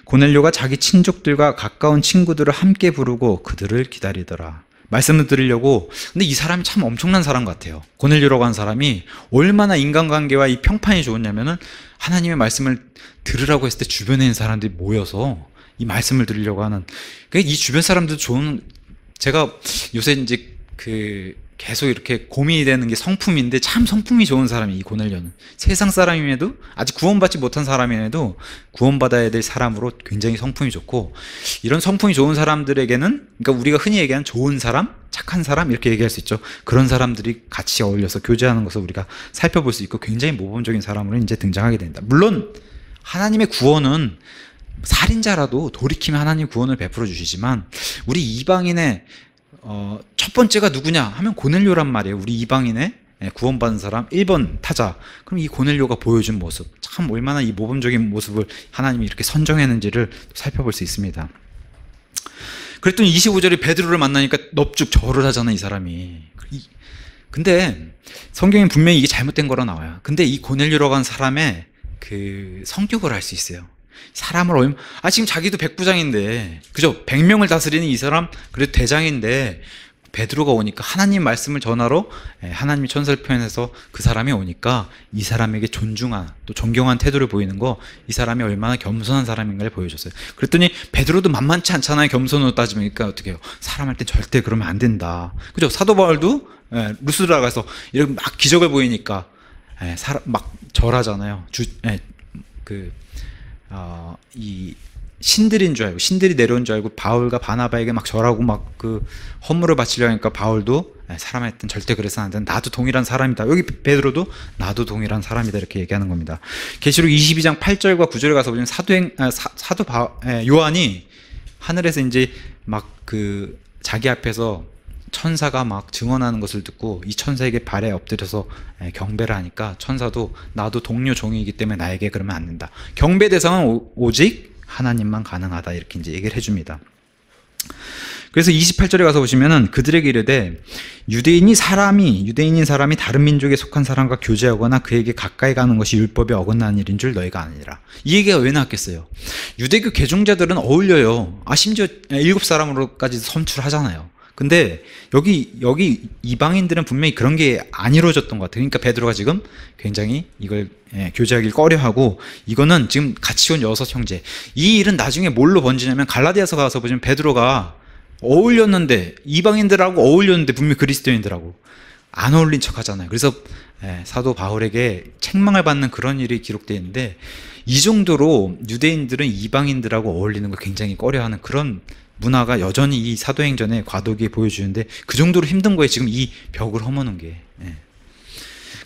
고넬료가 자기 친족들과 가까운 친구들을 함께 부르고 그들을 기다리더라. 말씀을 드리려고 근데 이 사람이 참 엄청난 사람 같아요. 고넬료라고 한 사람이 얼마나 인간관계와 이 평판이 좋았냐면은 하나님의 말씀을 들으라고 했을 때 주변에 있는 사람들이 모여서 이 말씀을 드리려고 하는 그이 그러니까 주변 사람들 좋은 제가 요새 이제 그 계속 이렇게 고민이 되는 게 성품인데 참 성품이 좋은 사람이 이 고넬료는 세상 사람임에도 아직 구원받지 못한 사람임에도 구원받아야 될 사람으로 굉장히 성품이 좋고 이런 성품이 좋은 사람들에게는 그러니까 우리가 흔히 얘기하는 좋은 사람, 착한 사람 이렇게 얘기할 수 있죠. 그런 사람들이 같이 어울려서 교제하는 것을 우리가 살펴볼 수 있고 굉장히 모범적인 사람으로 이제 등장하게 된다 물론 하나님의 구원은 살인자라도 돌이키면 하나님 구원을 베풀어 주시지만 우리 이방인의 어, 첫 번째가 누구냐 하면 고넬료란 말이에요. 우리 이방인의 예, 구원받은 사람 1번 타자. 그럼 이 고넬료가 보여준 모습. 참 얼마나 이 모범적인 모습을 하나님이 이렇게 선정했는지를 살펴볼 수 있습니다. 그랬더니 25절에 베드로를 만나니까 넙죽 절을 하잖아, 이 사람이. 근데 성경에 분명히 이게 잘못된 거라 나와요. 근데 이 고넬료라고 한 사람의 그 성격을 알 수 있어요. 사람을 오면 아 지금 자기도 백부장인데 그죠? 백명을 다스리는 이 사람 그래도 대장인데 베드로가 오니까 하나님 말씀을 전하러 예, 하나님 천사를 표현해서 그 사람이 오니까 이 사람에게 존중한 또 존경한 태도를 보이는 거 이 사람이 얼마나 겸손한 사람인가를 보여줬어요. 그랬더니 베드로도 만만치 않잖아요. 겸손으로 따지니까 그러니까 어떻게 해요? 사람할 때 절대 그러면 안 된다. 그죠? 사도 바울도 예, 루스드라 가서 이렇게 막 기적을 보이니까 예, 사람 막 절하잖아요. 주, 그 어, 이 신들인 줄 알고 신들이 내려온 줄 알고 바울과 바나바에게 막 절하고 막그허물을 바치려니까 바울도 예, 사람 했던 절대 그래서는 안 된다. 나도 동일한 사람이다. 여기 베드로도 나도 동일한 사람이다 이렇게 얘기하는 겁니다. 계시록 22장 8절과 9절에 가서 보면 사도행 아, 사, 도 예, 요한이 하늘에서 이제 막 그 자기 앞에서 천사가 막 증언하는 것을 듣고 이 천사에게 발에 엎드려서 예, 경배를 하니까 천사도 나도 동료 종이기 때문에 나에게 그러면 안 된다. 경배 대상은 오직 하나님만 가능하다 이렇게 이제 얘기를 해줍니다. 그래서 28절에 가서 보시면은 그들에게 이르되 유대인이 사람이 유대인인 사람이 다른 민족에 속한 사람과 교제하거나 그에게 가까이 가는 것이 율법에 어긋나는 일인 줄 너희가 아니라 이 얘기가 왜 나왔겠어요? 유대교 개종자들은 어울려요. 아 심지어 일곱 사람으로까지 선출하잖아요. 근데 여기 여기 이방인들은 분명히 그런 게 안 이루어졌던 것 같아요. 그러니까 베드로가 지금 굉장히 이걸 예, 교제하길 꺼려하고 이거는 지금 같이 온 여섯 형제 이 일은 나중에 뭘로 번지냐면 갈라디아서 가서 보시면 베드로가 어울렸는데 이방인들하고 어울렸는데 분명 그리스도인들하고 안 어울린 척 하잖아요. 그래서 예, 사도 바울에게 책망을 받는 그런 일이 기록되어 있는데 이 정도로 유대인들은 이방인들하고 어울리는 걸 굉장히 꺼려하는 그런 문화가 여전히 이 사도행전의 과도기에 보여주는데 그 정도로 힘든 거에 지금 이 벽을 허무는 게. 예.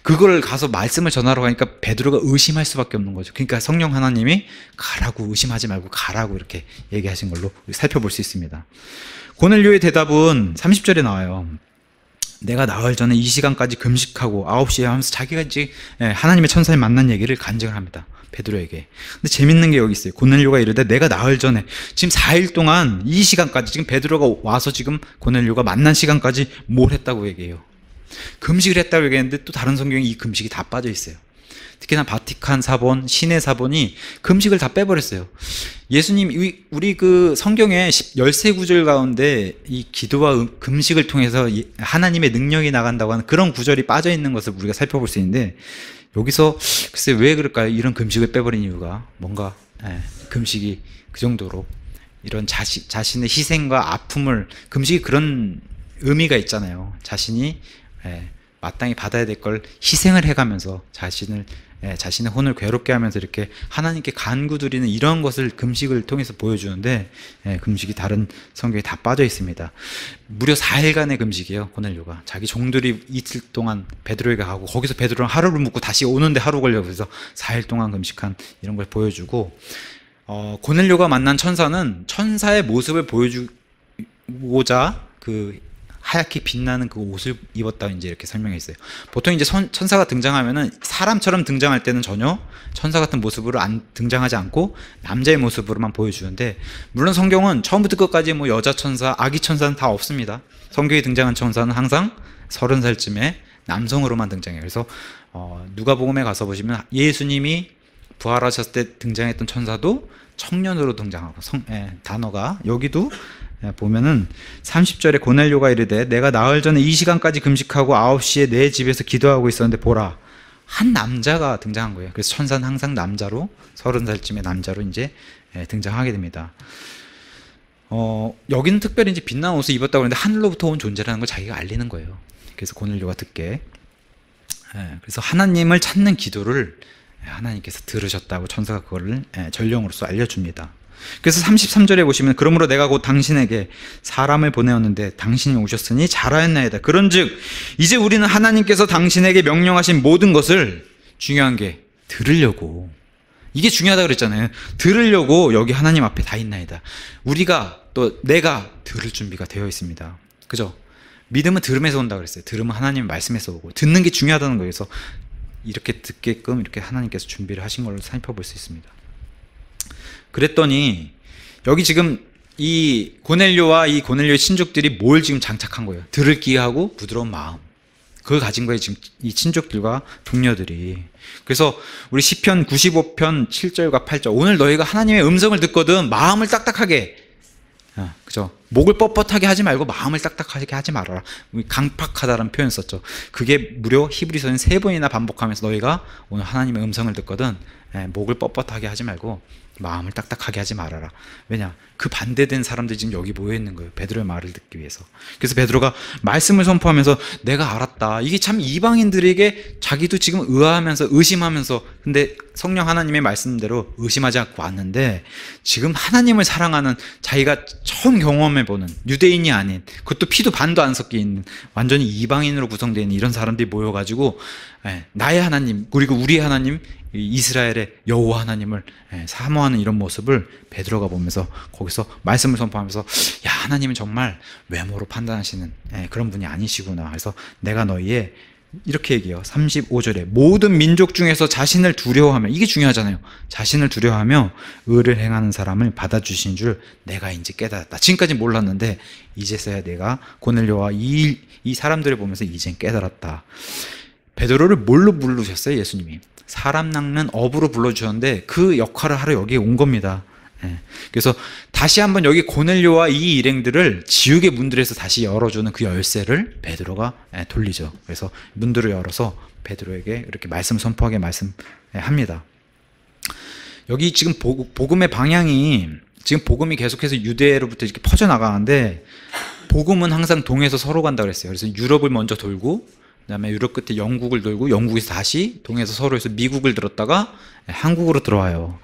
그걸 가서 말씀을 전하러 가니까 베드로가 의심할 수밖에 없는 거죠. 그러니까 성령 하나님이 가라고 의심하지 말고 가라고 이렇게 얘기하신 걸로 살펴볼 수 있습니다. 고넬료의 대답은 30절에 나와요. 내가 나흘 전에 이 시간까지 금식하고 9시에 하면서 자기가 이제 예, 하나님의 천사를 만난 얘기를 간증을 합니다. 베드로에게. 근데 재밌는 게 여기 있어요. 고넬료가 이르되 내가 나흘 전에 지금 4일 동안 이 시간까지 지금 베드로가 와서 지금 고넬료가 만난 시간까지 뭘 했다고 얘기해요. 금식을 했다고 얘기했는데 또 다른 성경에 이 금식이 다 빠져 있어요. 특히나 바티칸 사본, 시내 사본이 금식을 다 빼버렸어요. 예수님, 우리 그 성경의 13구절 가운데 이 기도와 음, 금식을 통해서 하나님의 능력이 나간다고 하는 그런 구절이 빠져 있는 것을 우리가 살펴볼 수 있는데 여기서 글쎄 왜 그럴까요? 이런 금식을 빼버린 이유가 뭔가 예, 금식이 그 정도로 이런 자시, 자신의 희생과 아픔을 금식이 그런 의미가 있잖아요. 자신이 예, 마땅히 받아야 될 걸 희생을 해가면서 자신을 예, 자신의 혼을 괴롭게 하면서 이렇게 하나님께 간구드리는 이런 것을 금식을 통해서 보여주는데 예, 금식이 다른 성경에 다 빠져 있습니다. 무려 4일간의 금식이에요. 고넬료가 자기 종들이 이틀 동안 베드로에게 가고 거기서 베드로랑 하루를 묵고 다시 오는데 하루 걸려 그래서 4일 동안 금식한 이런 걸 보여주고 어, 고넬료가 만난 천사는 천사의 모습을 보여주고자 그 하얗게 빛나는 그 옷을 입었다 이제 이렇게 설명했어요. 보통 이제 선, 천사가 등장하면은 사람처럼 등장할 때는 전혀 천사 같은 모습으로 안, 등장하지 않고 남자의 모습으로만 보여주는데 물론 성경은 처음부터 끝까지 뭐 여자 천사, 아기 천사는 다 없습니다. 성경에 등장한 천사는 항상 서른 살쯤에 남성으로만 등장해요. 그래서 어, 누가복음에 가서 보시면 예수님이 부활하셨을 때 등장했던 천사도 청년으로 등장하고 성, 예, 단어가 여기도 보면은 30절에 고넬료가 이르되 내가 나흘 전에 이 시간까지 금식하고 9시에 내 집에서 기도하고 있었는데 보라 한 남자가 등장한 거예요. 그래서 천사는 항상 남자로 서른 살쯤의 남자로 이제 예, 등장하게 됩니다. 어, 여기는 특별히 이제 빛나는 옷을 입었다고 하는데 하늘로부터 온 존재라는 걸 자기가 알리는 거예요. 그래서 고넬료가 듣게. 예, 그래서 하나님을 찾는 기도를 예, 하나님께서 들으셨다고 천사가 그거를 예, 전령으로서 알려줍니다. 그래서 33절에 보시면 그러므로 내가 곧 당신에게 사람을 보내었는데 당신이 오셨으니 잘하였나이다. 그런즉 이제 우리는 하나님께서 당신에게 명령하신 모든 것을 중요한 게 들으려고 이게 중요하다 그랬잖아요. 들으려고 여기 하나님 앞에 다 있나이다. 우리가 또 내가 들을 준비가 되어 있습니다. 그죠? 믿음은 들음에서 온다 그랬어요. 들음은 하나님 말씀에서 오고 듣는 게 중요하다는 거예요. 그래서 이렇게 듣게끔 이렇게 하나님께서 준비를 하신 걸로 살펴볼 수 있습니다. 그랬더니 여기 지금 이 고넬료와 이 고넬료의 친족들이 뭘 지금 장착한 거예요? 들을 기하고 부드러운 마음. 그걸 가진 거예요. 지금 이 친족들과 동료들이. 그래서 우리 시편 95편 7절과 8절. 오늘 너희가 하나님의 음성을 듣거든 마음을 딱딱하게 아, 그죠? 목을 뻣뻣하게 하지 말고 마음을 딱딱하게 하지 말아라. 강팍하다는 표현 썼죠. 그게 무려 히브리서는 세 번이나 반복하면서 너희가 오늘 하나님의 음성을 듣거든 예, 목을 뻣뻣하게 하지 말고 마음을 딱딱하게 하지 말아라. 왜냐? 그 반대된 사람들이 지금 여기 모여 있는 거예요. 베드로의 말을 듣기 위해서. 그래서 베드로가 말씀을 선포하면서 내가 알았다. 이게 참 이방인들에게 자기도 지금 의아하면서 의심하면서 근데 성령 하나님의 말씀대로 의심하지 않고 왔는데 지금 하나님을 사랑하는 자기가 처음 경험해 보는 유대인이 아닌 그것도 피도 반도 안 섞여 있는 완전히 이방인으로 구성된 이런 사람들이 모여 가지고 예, 나의 하나님 그리고 우리 하나님 이스라엘의 여호와 하나님을 예, 사모하는 이런 모습을 베드로가 보면서 거기서 말씀을 선포하면서 야 하나님은 정말 외모로 판단하시는 예, 그런 분이 아니시구나. 그래서 내가 너희의 이렇게 얘기해요. 35절에 모든 민족 중에서 자신을 두려워하며 이게 중요하잖아요. 자신을 두려워하며 의를 행하는 사람을 받아주신 줄 내가 이제 깨달았다. 지금까지 몰랐는데 이제서야 내가 고넬료와 이, 이 사람들을 보면서 이젠 깨달았다. 베드로를 뭘로 부르셨어요? 예수님이 사람 낚는 업으로 불러주셨는데 그 역할을 하러 여기에 온 겁니다. 예. 그래서 다시 한번 여기 고넬료와 이 일행들을 지옥의 문들에서 다시 열어주는 그 열쇠를 베드로가 예, 돌리죠. 그래서 문들을 열어서 베드로에게 이렇게 말씀 선포하게 말씀합니다. 예, 여기 지금 복음의 방향이 지금 복음이 계속해서 유대로부터 이렇게 퍼져 나가는데 복음은 항상 동에서 서로 간다 그랬어요. 그래서 유럽을 먼저 돌고 그다음에 유럽 끝에 영국을 돌고 영국에서 다시 동에서 서로에서 미국을 들었다가 한국으로 들어와요.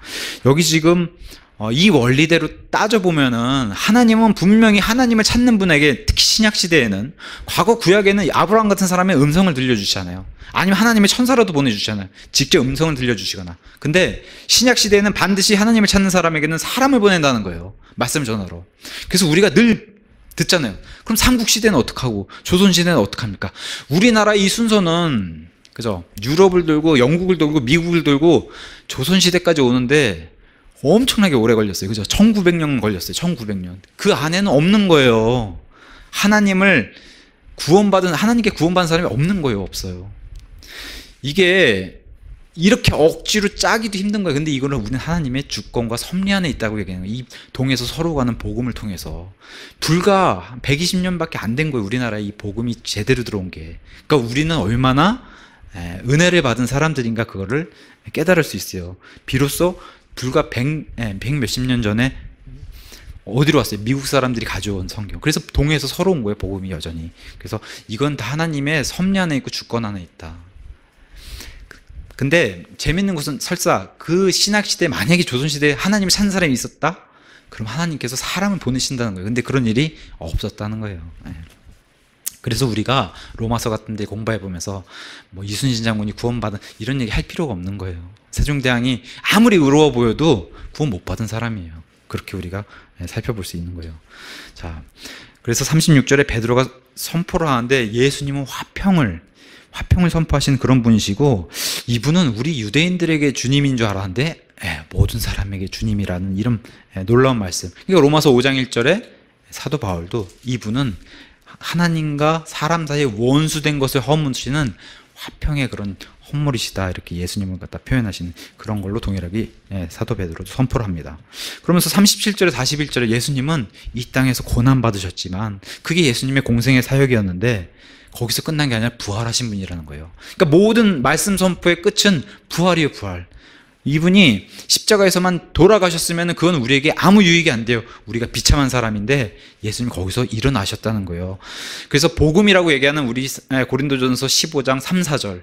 여기 지금 어, 이 원리대로 따져보면은 하나님은 분명히 하나님을 찾는 분에게 특히 신약시대에는 과거 구약에는 아브라함 같은 사람의 음성을 들려주시잖아요. 아니면 하나님의 천사라도 보내주시잖아요. 직접 음성을 들려주시거나. 근데 신약시대에는 반드시 하나님을 찾는 사람에게는 사람을 보낸다는 거예요. 말씀 전화로. 그래서 우리가 늘 듣잖아요. 그럼 삼국시대는 어떡하고 조선시대는 어떡합니까? 우리나라 이 순서는 그죠? 유럽을 돌고 영국을 돌고 미국을 돌고 조선시대까지 오는데 엄청나게 오래 걸렸어요. 그죠? 1900년 걸렸어요. 1900년. 그 안에는 없는 거예요. 하나님을 구원받은, 하나님께 구원받은 사람이 없는 거예요. 없어요. 이게 이렇게 억지로 짜기도 힘든 거예요. 근데 이거는 우리는 하나님의 주권과 섭리 안에 있다고 얘기하는 거예요. 이 동에서 서로 가는 복음을 통해서. 불과 120년밖에 안 된 거예요. 우리나라에 이 복음이 제대로 들어온 게. 그러니까 우리는 얼마나 은혜를 받은 사람들인가 그거를 깨달을 수 있어요. 비로소 불과 백, 예, 1 몇십 년 전에 어디로 왔어요? 미국 사람들이 가져온 성경. 그래서 동해에서 서로 온 거예요, 복음이 여전히. 그래서 이건 다 하나님의 섭리 안에 있고 주권 안에 있다. 근데 재밌는 것은 설사 그 신학시대 만약에 조선시대에 하나님을 찬 사람이 있었다? 그럼 하나님께서 사람을 보내신다는 거예요. 근데 그런 일이 없었다는 거예요. 예. 그래서 우리가 로마서 같은 데 공부해 보면서 뭐 이순신 장군이 구원받은 이런 얘기 할 필요가 없는 거예요. 세종대왕이 아무리 의로워 보여도 구원 못 받은 사람이에요. 그렇게 우리가 예, 살펴볼 수 있는 거예요. 자, 그래서 36절에 베드로가 선포를 하는데 예수님은 화평을 화평을 선포하신 그런 분이시고 이분은 우리 유대인들에게 주님인 줄 알았는데 에, 예, 모든 사람에게 주님이라는 이름 에, 예, 놀라운 말씀. 그러니까 로마서 5장 1절에 사도 바울도 이분은 하나님과 사람 사이에 원수된 것을 허무시는 화평의 그런 선물이시다 이렇게 예수님을 갖다 표현하신 그런 걸로 동일하게 예, 사도 베드로도 선포를 합니다. 그러면서 37절에 41절에 예수님은 이 땅에서 고난 받으셨지만 그게 예수님의 공생의 사역이었는데 거기서 끝난 게 아니라 부활하신 분이라는 거예요. 그러니까 모든 말씀 선포의 끝은 부활이에요, 부활. 이분이 십자가에서만 돌아가셨으면 그건 우리에게 아무 유익이 안 돼요. 우리가 비참한 사람인데 예수님 거기서 일어나셨다는 거예요. 그래서 복음이라고 얘기하는 우리 예, 고린도전서 15장 3, 4절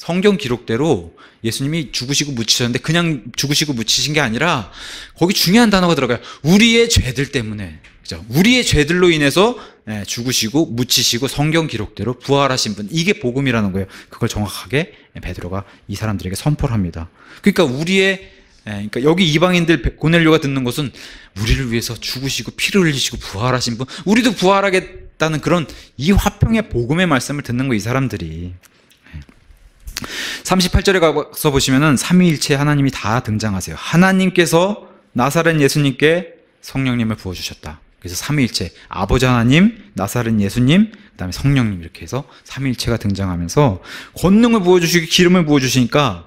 성경 기록대로 예수님이 죽으시고 묻히셨는데 그냥 죽으시고 묻히신 게 아니라 거기 중요한 단어가 들어가요. 우리의 죄들 때문에. 그죠? 우리의 죄들로 인해서 예, 죽으시고 묻히시고 성경 기록대로 부활하신 분. 이게 복음이라는 거예요. 그걸 정확하게 예, 베드로가 이 사람들에게 선포를 합니다. 그러니까 우리의 예, 그러니까 여기 이방인들 고넬료가 듣는 것은 우리를 위해서 죽으시고 피를 흘리시고 부활하신 분. 우리도 부활하겠다는 그런 이 화평의 복음의 말씀을 듣는 거 이 사람들이. 38절에 가서 보시면은 삼위일체 하나님이 다 등장하세요. 하나님께서 나사렛 예수님께 성령님을 부어 주셨다. 그래서 삼위일체 아버지 하나님, 나사렛 예수님, 그다음에 성령님 이렇게 해서 삼위일체가 등장하면서 권능을 부어 주시고 기름을 부어 주시니까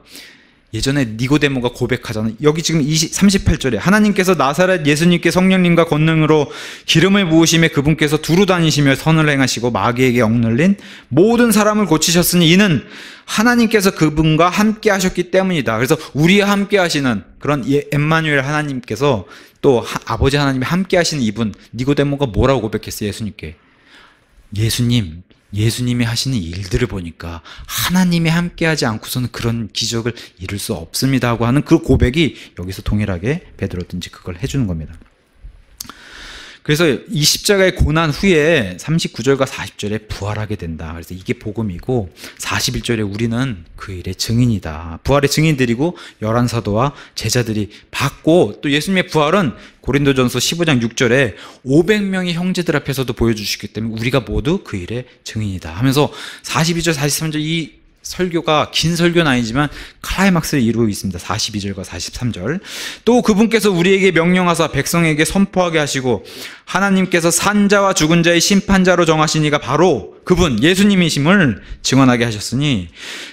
예전에 니고데모가 고백하잖아요. 여기 지금 20, 38절에 하나님께서 나사렛 예수님께 성령님과 권능으로 기름을 부으심에 그분께서 두루 다니시며 선을 행하시고 마귀에게 억눌린 모든 사람을 고치셨으니 이는 하나님께서 그분과 함께 하셨기 때문이다. 그래서 우리와 함께 하시는 그런 예, 엠마뉴엘 하나님께서 또 하, 아버지 하나님이 함께 하시는 이분 니고데모가 뭐라고 고백했어요? 예수님께. 예수님, 예수님이 하시는 일들을 보니까 하나님이 함께하지 않고서는 그런 기적을 이룰 수 없습니다 하고 하는 그 고백이 여기서 동일하게 베드로든지 그걸 해주는 겁니다. 그래서 이 십자가의 고난 후에 39절과 40절에 부활하게 된다. 그래서 이게 복음이고 41절에 우리는 그 일의 증인이다. 부활의 증인들이고 열한 사도와 제자들이 받고 또 예수님의 부활은 고린도전서 15장 6절에 500명의 형제들 앞에서도 보여주시기 때문에 우리가 모두 그 일의 증인이다 하면서 42절, 43절 이 설교가 긴 설교는 아니지만 클라이막스를 이루고 있습니다. 42절과 43절. 또 그분께서 우리에게 명령하사 백성에게 선포하게 하시고 하나님께서 산자와 죽은 자의 심판자로 정하시니가 바로 그분 예수님이심을 증언하게 하셨으니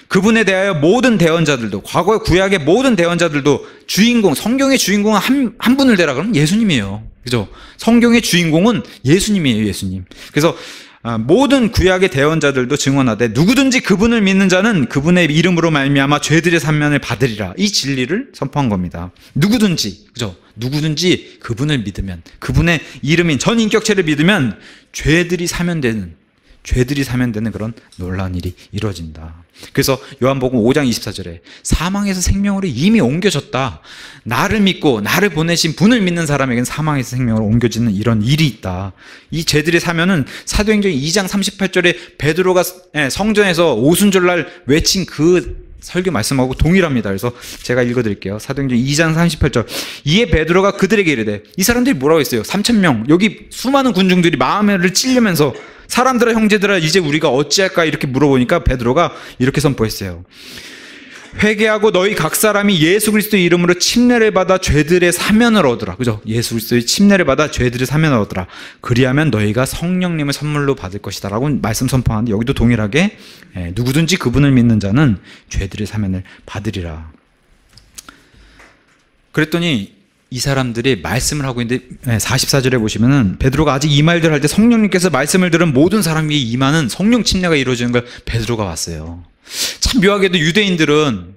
그분에 대하여 모든 대언자들도 과거의 구약의 모든 대언자들도 주인공 성경의 주인공은 한, 한 분을 대라 그러면 예수님이에요. 그죠? 성경의 주인공은 예수님이에요, 예수님. 그래서 아, 모든 구약의 대원자들도 증언하되 누구든지 그분을 믿는 자는 그분의 이름으로 말미암아 죄들의 삼면을 받으리라 이 진리를 선포한 겁니다. 누구든지 그죠? 누구든지 그분을 믿으면 그분의 이름인 전 인격체를 믿으면 죄들이 사면되는 죄들이 사면되는 그런 놀라운 일이 이루어진다. 그래서 요한복음 5장 24절에 사망에서 생명으로 이미 옮겨졌다. 나를 믿고 나를 보내신 분을 믿는 사람에게는 사망에서 생명으로 옮겨지는 이런 일이 있다. 이 죄들이 사면은 사도행전 2장 38절에 베드로가 예, 성전에서 오순절날 외친 그 설교 말씀하고 동일합니다. 그래서 제가 읽어드릴게요. 사도행전 2장 38절. 이에 베드로가 그들에게 이르되 이 사람들이 뭐라고 했어요? 3천 명 여기 수많은 군중들이 마음을 찔리면서 사람들아 형제들아 이제 우리가 어찌할까 이렇게 물어보니까 베드로가 이렇게 선포했어요. 회개하고 너희 각 사람이 예수 그리스도의 이름으로 침례를 받아 죄들의 사면을 얻으라. 그죠? 예수 그리스도의 침례를 받아 죄들의 사면을 얻으라. 그리하면 너희가 성령님을 선물로 받을 것이다라고 말씀 선포하는데 여기도 동일하게 예, 누구든지 그분을 믿는 자는 죄들의 사면을 받으리라. 그랬더니 이 사람들이 말씀을 하고 있는데 44절에 보시면은 베드로가 아직 이 말들 할 때 성령님께서 말씀을 들은 모든 사람 이에 임하는 성령 침례가 이루어지는 걸 베드로가 봤어요. 참 묘하게도 유대인들은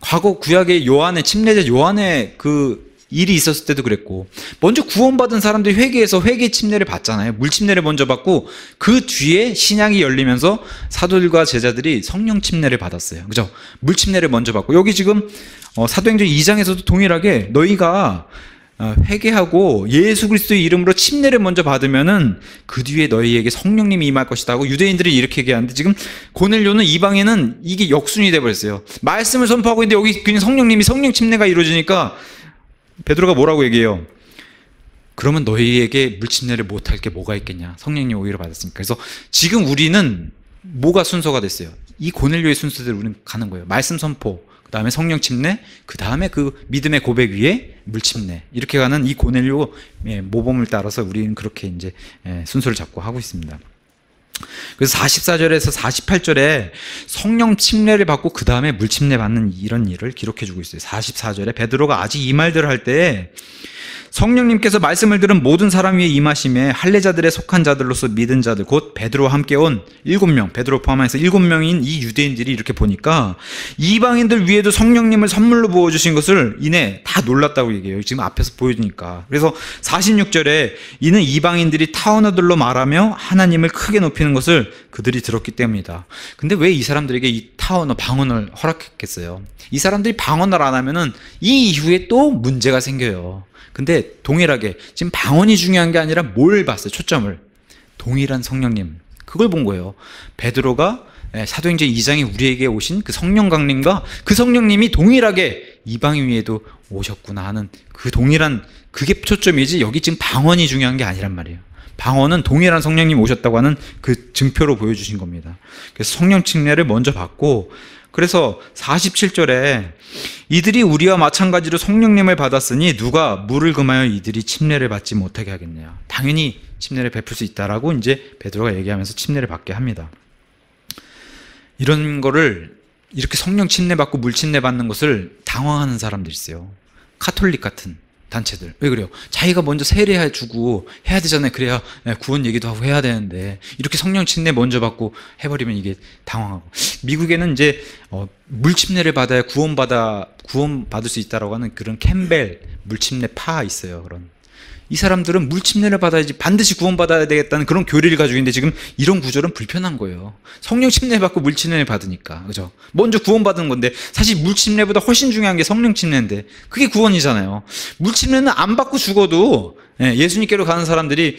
과거 구약의 요한의 침례자 요한의 그 일이 있었을 때도 그랬고 먼저 구원받은 사람들이 회개해서 회개 침례를 받잖아요. 물 침례를 먼저 받고 그 뒤에 신약이 열리면서 사도들과 제자들이 성령 침례를 받았어요. 그죠? 물 침례를 먼저 받고 여기 지금 어, 사도행전 2장에서도 동일하게 너희가 어, 회개하고 예수 그리스도의 이름으로 침례를 먼저 받으면은 그 뒤에 너희에게 성령님이 임할 것이다 고 유대인들이 이렇게 얘기하는데 지금 고넬료는 이방에는 이게 역순이 돼 버렸어요. 말씀을 선포하고 있는데 여기 그냥 성령님이 성령 침례가 이루어지니까 베드로가 뭐라고 얘기해요? 그러면 너희에게 물침례를 못할 게 뭐가 있겠냐? 성령님 오히려 받았으니까. 그래서 지금 우리는 뭐가 순서가 됐어요? 이 고넬료의 순서대로 우리는 가는 거예요. 말씀 선포, 그 다음에 성령 침례, 그 다음에 그 믿음의 고백 위에 물침례. 이렇게 가는 이고넬료 모범을 따라서 우리는 그렇게 이제 예, 순서를 잡고 하고 있습니다. 그래서 44절에서 48절에 성령 침례를 받고 그 다음에 물 침례 받는 이런 일을 기록해 주고 있어요. 44절에 베드로가 아직 이 말들을 할때 성령님께서 말씀을 들은 모든 사람 위에 임하심에 할례자들의 속한 자들로서 믿은 자들 곧 베드로와 함께 온 일곱 명 베드로 포함해서 일곱 명인 이 유대인들이 이렇게 보니까 이방인들 위에도 성령님을 선물로 부어 주신 것을 이내 다 놀랐다고 얘기해요. 지금 앞에서 보여주니까. 그래서 46절에 이는 이방인들이 타원어들로 말하며 하나님을 크게 높이는 것을 그들이 들었기 때문이다. 근데 왜 이 사람들에게 이 타원어 방언을 허락했겠어요? 이 사람들이 방언을 안 하면은 이 이후에 또 문제가 생겨요. 근데 동일하게 지금 방언이 중요한 게 아니라 뭘 봤어요? 초점을. 동일한 성령님. 그걸 본 거예요. 베드로가 예, 사도행전 2장에 우리에게 오신 그 성령 강림과 그 성령님이 동일하게 이방인 위에도 오셨구나 하는 그 동일한 그게 초점이지 여기 지금 방언이 중요한 게 아니란 말이에요. 방언은 동일한 성령님 오셨다고 하는 그 증표로 보여주신 겁니다. 그래서 성령 침례를 먼저 받고 그래서 47절에 이들이 우리와 마찬가지로 성령님을 받았으니 누가 물을 금하여 이들이 침례를 받지 못하게 하겠느냐. 당연히 침례를 베풀 수 있다라고 이제 베드로가 얘기하면서 침례를 받게 합니다. 이런 거를 이렇게 성령 침례 받고 물 침례 받는 것을 당황하는 사람들이 있어요. 카톨릭 같은 단체들. 왜 그래요? 자기가 먼저 세례해 주고 해야 되잖아요. 그래야 예, 구원 얘기도 하고 해야 되는데 이렇게 성령 침례 먼저 받고 해버리면 이게 당황하고 미국에는 이제 어, 물 침례를 받아야 구원 받아 구원 받을 수 있다라고 하는 그런 캠벨 물 침례 파 있어요. 그런 이 사람들은 물침례를 받아야지 반드시 구원받아야 되겠다는 그런 교리를 가지고 있는데 지금 이런 구절은 불편한 거예요. 성령 침례 받고 물침례 를 받으니까. 그죠? 먼저 구원받은 건데 사실 물침례보다 훨씬 중요한 게 성령 침례인데 그게 구원이잖아요. 물침례는 안 받고 죽어도 예, 예수님께로 가는 사람들이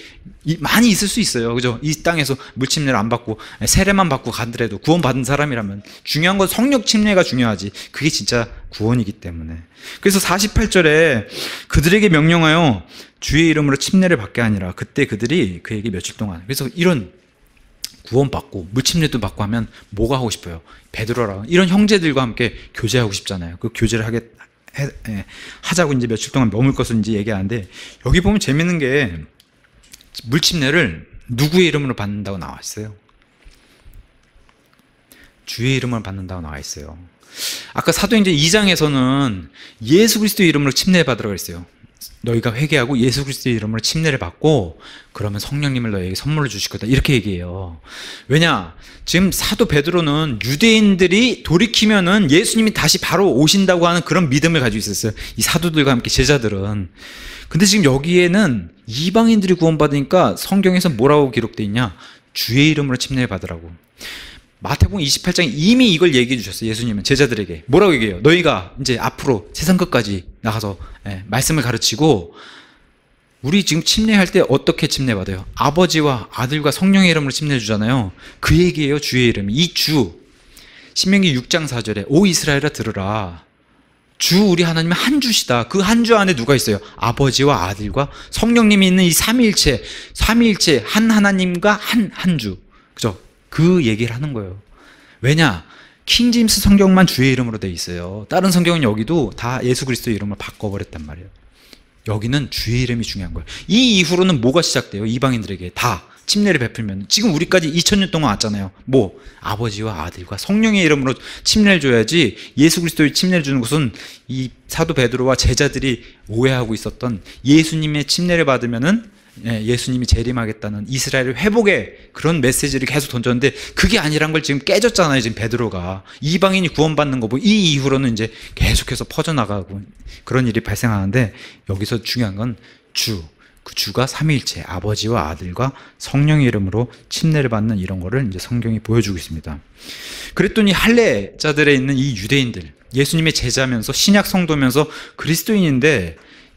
많이 있을 수 있어요. 그죠? 이 땅에서 물침례를 안 받고 예, 세례만 받고 가더라도 구원받은 사람이라면 중요한 건 성령 침례가 중요하지. 그게 진짜 구원이기 때문에. 그래서 48절에 그들에게 명령하여 주의 이름으로 침례를 받게 아니라 그때 그들이 그에게 며칠 동안 그래서 이런 구원받고 물침례도 받고 하면 뭐가 하고 싶어요? 베드로라 이런 형제들과 함께 교제하고 싶잖아요. 그 교제를 하게 해, 예, 하자고 이제 며칠 동안 머물 것을 이제 얘기하는데 여기 보면 재밌는 게 물침례를 누구의 이름으로 받는다고 나와 있어요. 주의 이름을 받는다고 나와 있어요. 아까 사도행전 2장에서는 예수 그리스도 이름으로 침례 받으라고 했어요. 너희가 회개하고 예수 그리스도의 이름으로 침례를 받고 그러면 성령님을 너희에게 선물로 주실 거다 이렇게 얘기해요. 왜냐 지금 사도 베드로는 유대인들이 돌이키면은 예수님이 다시 바로 오신다고 하는 그런 믿음을 가지고 있었어요. 이 사도들과 함께 제자들은 근데 지금 여기에는 이방인들이 구원받으니까 성경에서 뭐라고 기록돼 있냐 주의 이름으로 침례를 받으라고. 마태복음 28장에 이미 이걸 얘기해 주셨어요. 예수님은 제자들에게 뭐라고 얘기해요? 너희가 이제 앞으로 세상 끝까지 나가서 예, 말씀을 가르치고 우리 지금 침례할 때 어떻게 침례받아요? 아버지와 아들과 성령의 이름으로 침례 주잖아요. 그 얘기예요. 주의 이름이. 이 주. 신명기 6장 4절에 오 이스라엘아 들으라. 주 우리 하나님은 한 주시다. 그 한 주 안에 누가 있어요? 아버지와 아들과 성령님이 있는 이 삼위일체, 삼위일체 한 하나님과 한 한 주. 그죠? 그 얘기를 하는 거예요. 왜냐? 킹 짐스 성경만 주의 이름으로 돼 있어요. 다른 성경은 여기도 다 예수 그리스도의 이름을 바꿔버렸단 말이에요. 여기는 주의 이름이 중요한 거예요. 이 이후로는 뭐가 시작돼요? 이방인들에게 다 침례를 베풀면 지금 우리까지 2000년 동안 왔잖아요. 뭐 아버지와 아들과 성령의 이름으로 침례를 줘야지 예수 그리스도의 침례를 주는 것은 이 사도 베드로와 제자들이 오해하고 있었던 예수님의 침례를 받으면은 예, 예수님이 재림하겠다는 이스라엘 회복의 그런 메시지를 계속 던졌는데 그게 아니란 걸 지금 깨졌잖아요. 지금 베드로가 이방인이 구원받는 거고이 뭐 이후로는 이제 계속해서 퍼져나가고 그런 일이 발생하는데 여기서 중요한 건 주. 그 주가 삼위일체 아버지와 아들과 성령의 이름으로 침례를 받는 이런 거를 이제 성경이 보여주고 있습니다. 그랬더니 할례자들에 있는 이 유대인들 예수님의 제자면서 신약 성도면서 그리스도인인데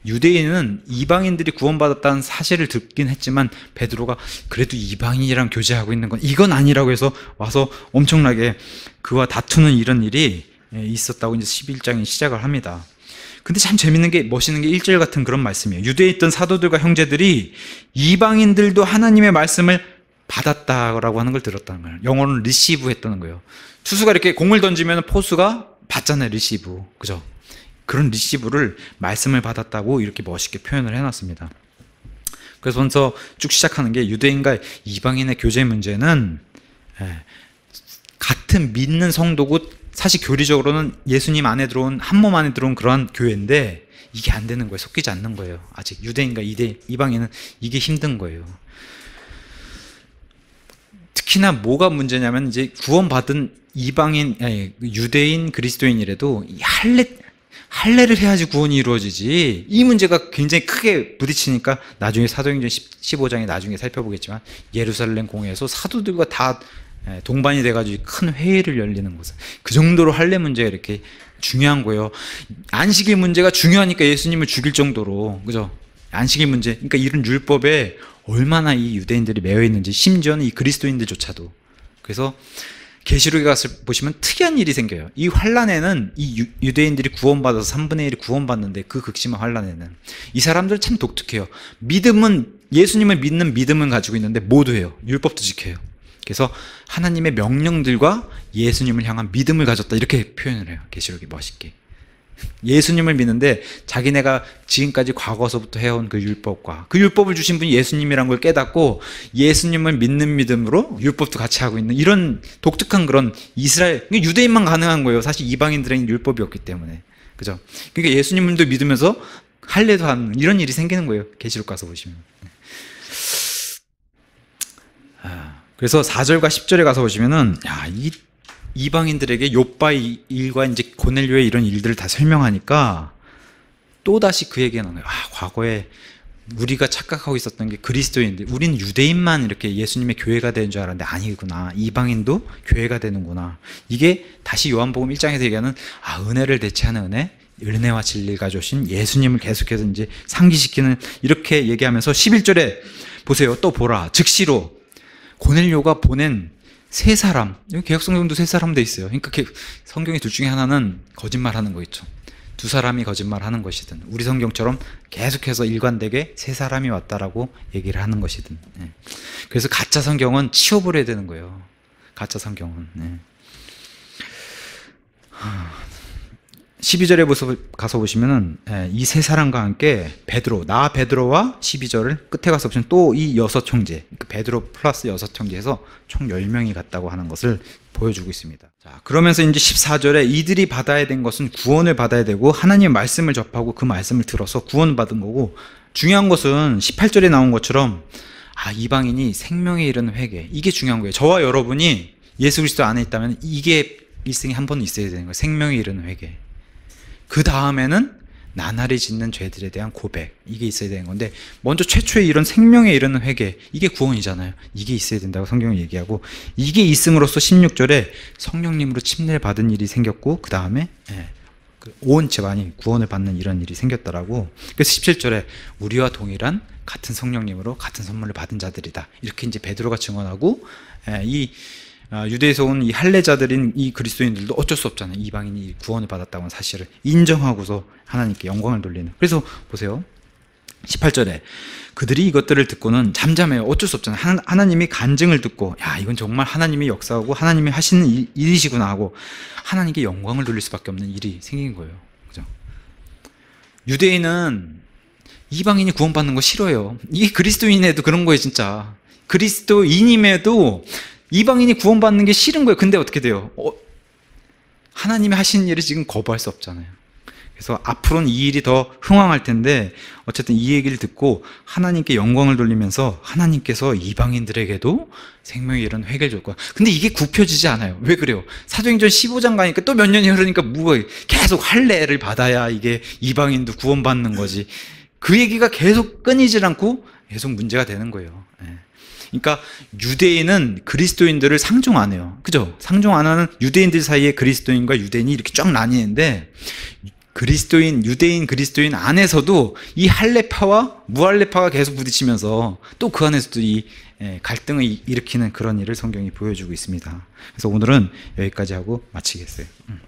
유대인은 이방인들이 구원받았다는 사실을 듣긴 했지만 베드로가 그래도 이방인이랑 교제하고 있는 건 이건 아니라고 해서 와서 엄청나게 그와 다투는 이런 일이 예, 있었다고 이제 11장이 시작을 합니다. 근데 참 재밌는 게 멋있는 게 1절 같은 그런 말씀이에요. 유대에 있던 사도들과 형제들이 이방인들도 하나님의 말씀을 받았다라고 하는 걸 들었다는 거예요. 영어는 로 리시브 했다는 거예요. 투수가 이렇게 공을 던지면 포수가 받잖아요, 리시브. 그죠? 그런 리시브를 말씀을 받았다고 이렇게 멋있게 표현을 해놨습니다. 그래서 쭉 시작하는 게 유대인과 이방인의 교제 문제는 예, 같은 믿는 성도고 사실 교리적으로는 예수님 안에 들어온 한 몸 안에 들어온 그러한 교회인데 이게 안 되는 거예요. 섞이지 않는 거예요. 아직 유대인과 이대, 이방인은 이게 힘든 거예요. 특히나 뭐가 문제냐면 이제 구원받은 이방인 아니, 예, 유대인 그리스도인이라도 할례 할례를 해야지 구원이 이루어지지. 이 문제가 굉장히 크게 부딪히니까 나중에 사도행전 15장에 나중에 살펴보겠지만 예루살렘 공회에서 사도들과 다 예, 동반이 돼가지고 큰 회의를 열리는 것은그 정도로 할례 문제가 이렇게 중요한 거예요. 안식일 문제가 중요하니까 예수님을 죽일 정도로 그죠? 안식일 문제. 그러니까 이런 율법에 얼마나 이 유대인들이 매여 있는지 심지어는 이 그리스도인들조차도. 그래서 계시록에 가서 보시면 특이한 일이 생겨요. 이 환란에는 이 유, 대인들이 구원받아서 3분의 1이 구원받는데 그 극심한 환란에는 이 사람들 참 독특해요. 믿음은 예수님을 믿는 믿음은 가지고 있는데 모두 해요. 율법도 지켜요. 그래서 하나님의 명령들과 예수님을 향한 믿음을 가졌다 이렇게 표현을 해요. 계시록이 멋있게. 예수님을 믿는데 자기네가 지금까지 과거서부터 해온 그 율법과 그 율법을 주신 분이 예수님이란 걸 깨닫고 예수님을 믿는 믿음으로 율법도 같이 하고 있는 이런 독특한 그런 이스라엘 유대인만 가능한 거예요. 사실 이방인들은 율법이 었기 때문에 그죠? 그러니까 예수님도 믿으면서 할례도 하는 이런 일이 생기는 거예요. 계시록 가서 보시면. 아, 그래서 4절과 10절에 가서 보시면은 야, 이 이방인들에게 욥바 일과 이제 고넬료의 이런 일들을 다 설명하니까 또 다시 그 얘기가 나와요. 아, 과거에 우리가 착각하고 있었던 게 그리스도인인데 우린 유대인만 이렇게 예수님의 교회가 되는 줄 알았는데 아니구나. 이방인도 교회가 되는구나. 이게 다시 요한복음 1장에서 얘기하는 아, 은혜를 대체하는 은혜, 은혜와 진리가 주신 예수님을 계속해서 이제 상기시키는 이렇게 얘기하면서 11절에 보세요. 또 보라. 즉시로 고넬료가 보낸 세 사람. 여기 개혁성경도 세 사람 돼 있어요. 그러니까 성경의 둘 중에 하나는 거짓말하는 거 있죠. 두 사람이 거짓말하는 것이든 우리 성경처럼 계속해서 일관되게 세 사람이 왔다라고 얘기를 하는 것이든. 네. 그래서 가짜 성경은 취업을 해야 되는 거예요. 가짜 성경은. 네. 하... 12절에 가서 보시면은 예, 이세 사람과 함께 베드로 나 베드로와 12절을 끝에 가서 보시면 또 이 여섯 형제 그러니까 베드로 플러스 여섯 형제에서 총 10명이 갔다고 하는 것을 보여주고 있습니다. 자, 그러면서 이제 14절에 이들이 받아야 된 것은 구원을 받아야 되고 하나님의 말씀을 접하고 그 말씀을 들어서 구원받은 거고 중요한 것은 18절에 나온 것처럼 아, 이방인이 생명에 이르는 회개. 이게 중요한 거예요. 저와 여러분이 예수 그리스도 안에 있다면 이게 일생에 한 번 있어야 되는 거예요. 생명에 이르는 회개. 그 다음에는 나날이 짓는 죄들에 대한 고백 이게 있어야 되는 건데 먼저 최초의 이런 생명에 이르는 회개 이게 구원이잖아요 이게 있어야 된다고 성경은 얘기하고 이게 있음으로써 16절에 성령님으로 침례를 받은 일이 생겼고 그 다음에 예, 그 온 집안이 구원을 받는 이런 일이 생겼다라고 그래서 17절에 우리와 동일한 같은 성령님으로 같은 선물을 받은 자들이다 이렇게 이제 베드로가 증언하고 예, 이 아, 유대에서 온 이 할례자들인 이 그리스도인들도 어쩔 수 없잖아요. 이방인이 구원을 받았다는 사실을 인정하고서 하나님께 영광을 돌리는. 그래서 보세요. 18절에 그들이 이것들을 듣고는 잠잠해요. 어쩔 수 없잖아요. 하나, 님이 간증을 듣고 야 이건 정말 하나님이 역사하고 하나님이 하시는 일, 일이시구나 하고 하나님께 영광을 돌릴 수밖에 없는 일이 생긴 거예요. 그죠? 유대인은 이방인이 구원받는 거 싫어요. 이게 그리스도인에도 그런 거예요, 진짜. 그리스도인임에도 이방인이 구원받는 게 싫은 거예요. 근데 어떻게 돼요? 어, 하나님이 하신 일을 지금 거부할 수 없잖아요. 그래서 앞으로는 이 일이 더 흥황할 텐데 어쨌든 이 얘기를 듣고 하나님께 영광을 돌리면서 하나님께서 이방인들에게도 생명의 이런 회개를 줄 거야. 근데 이게 굽혀지지 않아요. 왜 그래요? 사도행전 15장 가니까 또 몇 년이 흐르니까 무 뭐 계속 할례를 받아야 이게 이방인도 구원받는 거지. 그 얘기가 계속 끊이질 않고 계속 문제가 되는 거예요. 네. 그러니까 유대인은 그리스도인들을 상종 안 해요. 그죠? 상종 안 하는 유대인들 사이에 그리스도인과 유대인이 이렇게 쫙 나뉘는데 그리스도인, 유대인, 그리스도인 안에서도 이 할례파와 무할례파가 계속 부딪히면서 또 그 안에서도 이 예, 갈등을 일으키는 그런 일을 성경이 보여주고 있습니다. 그래서 오늘은 여기까지 하고 마치겠어요. 음.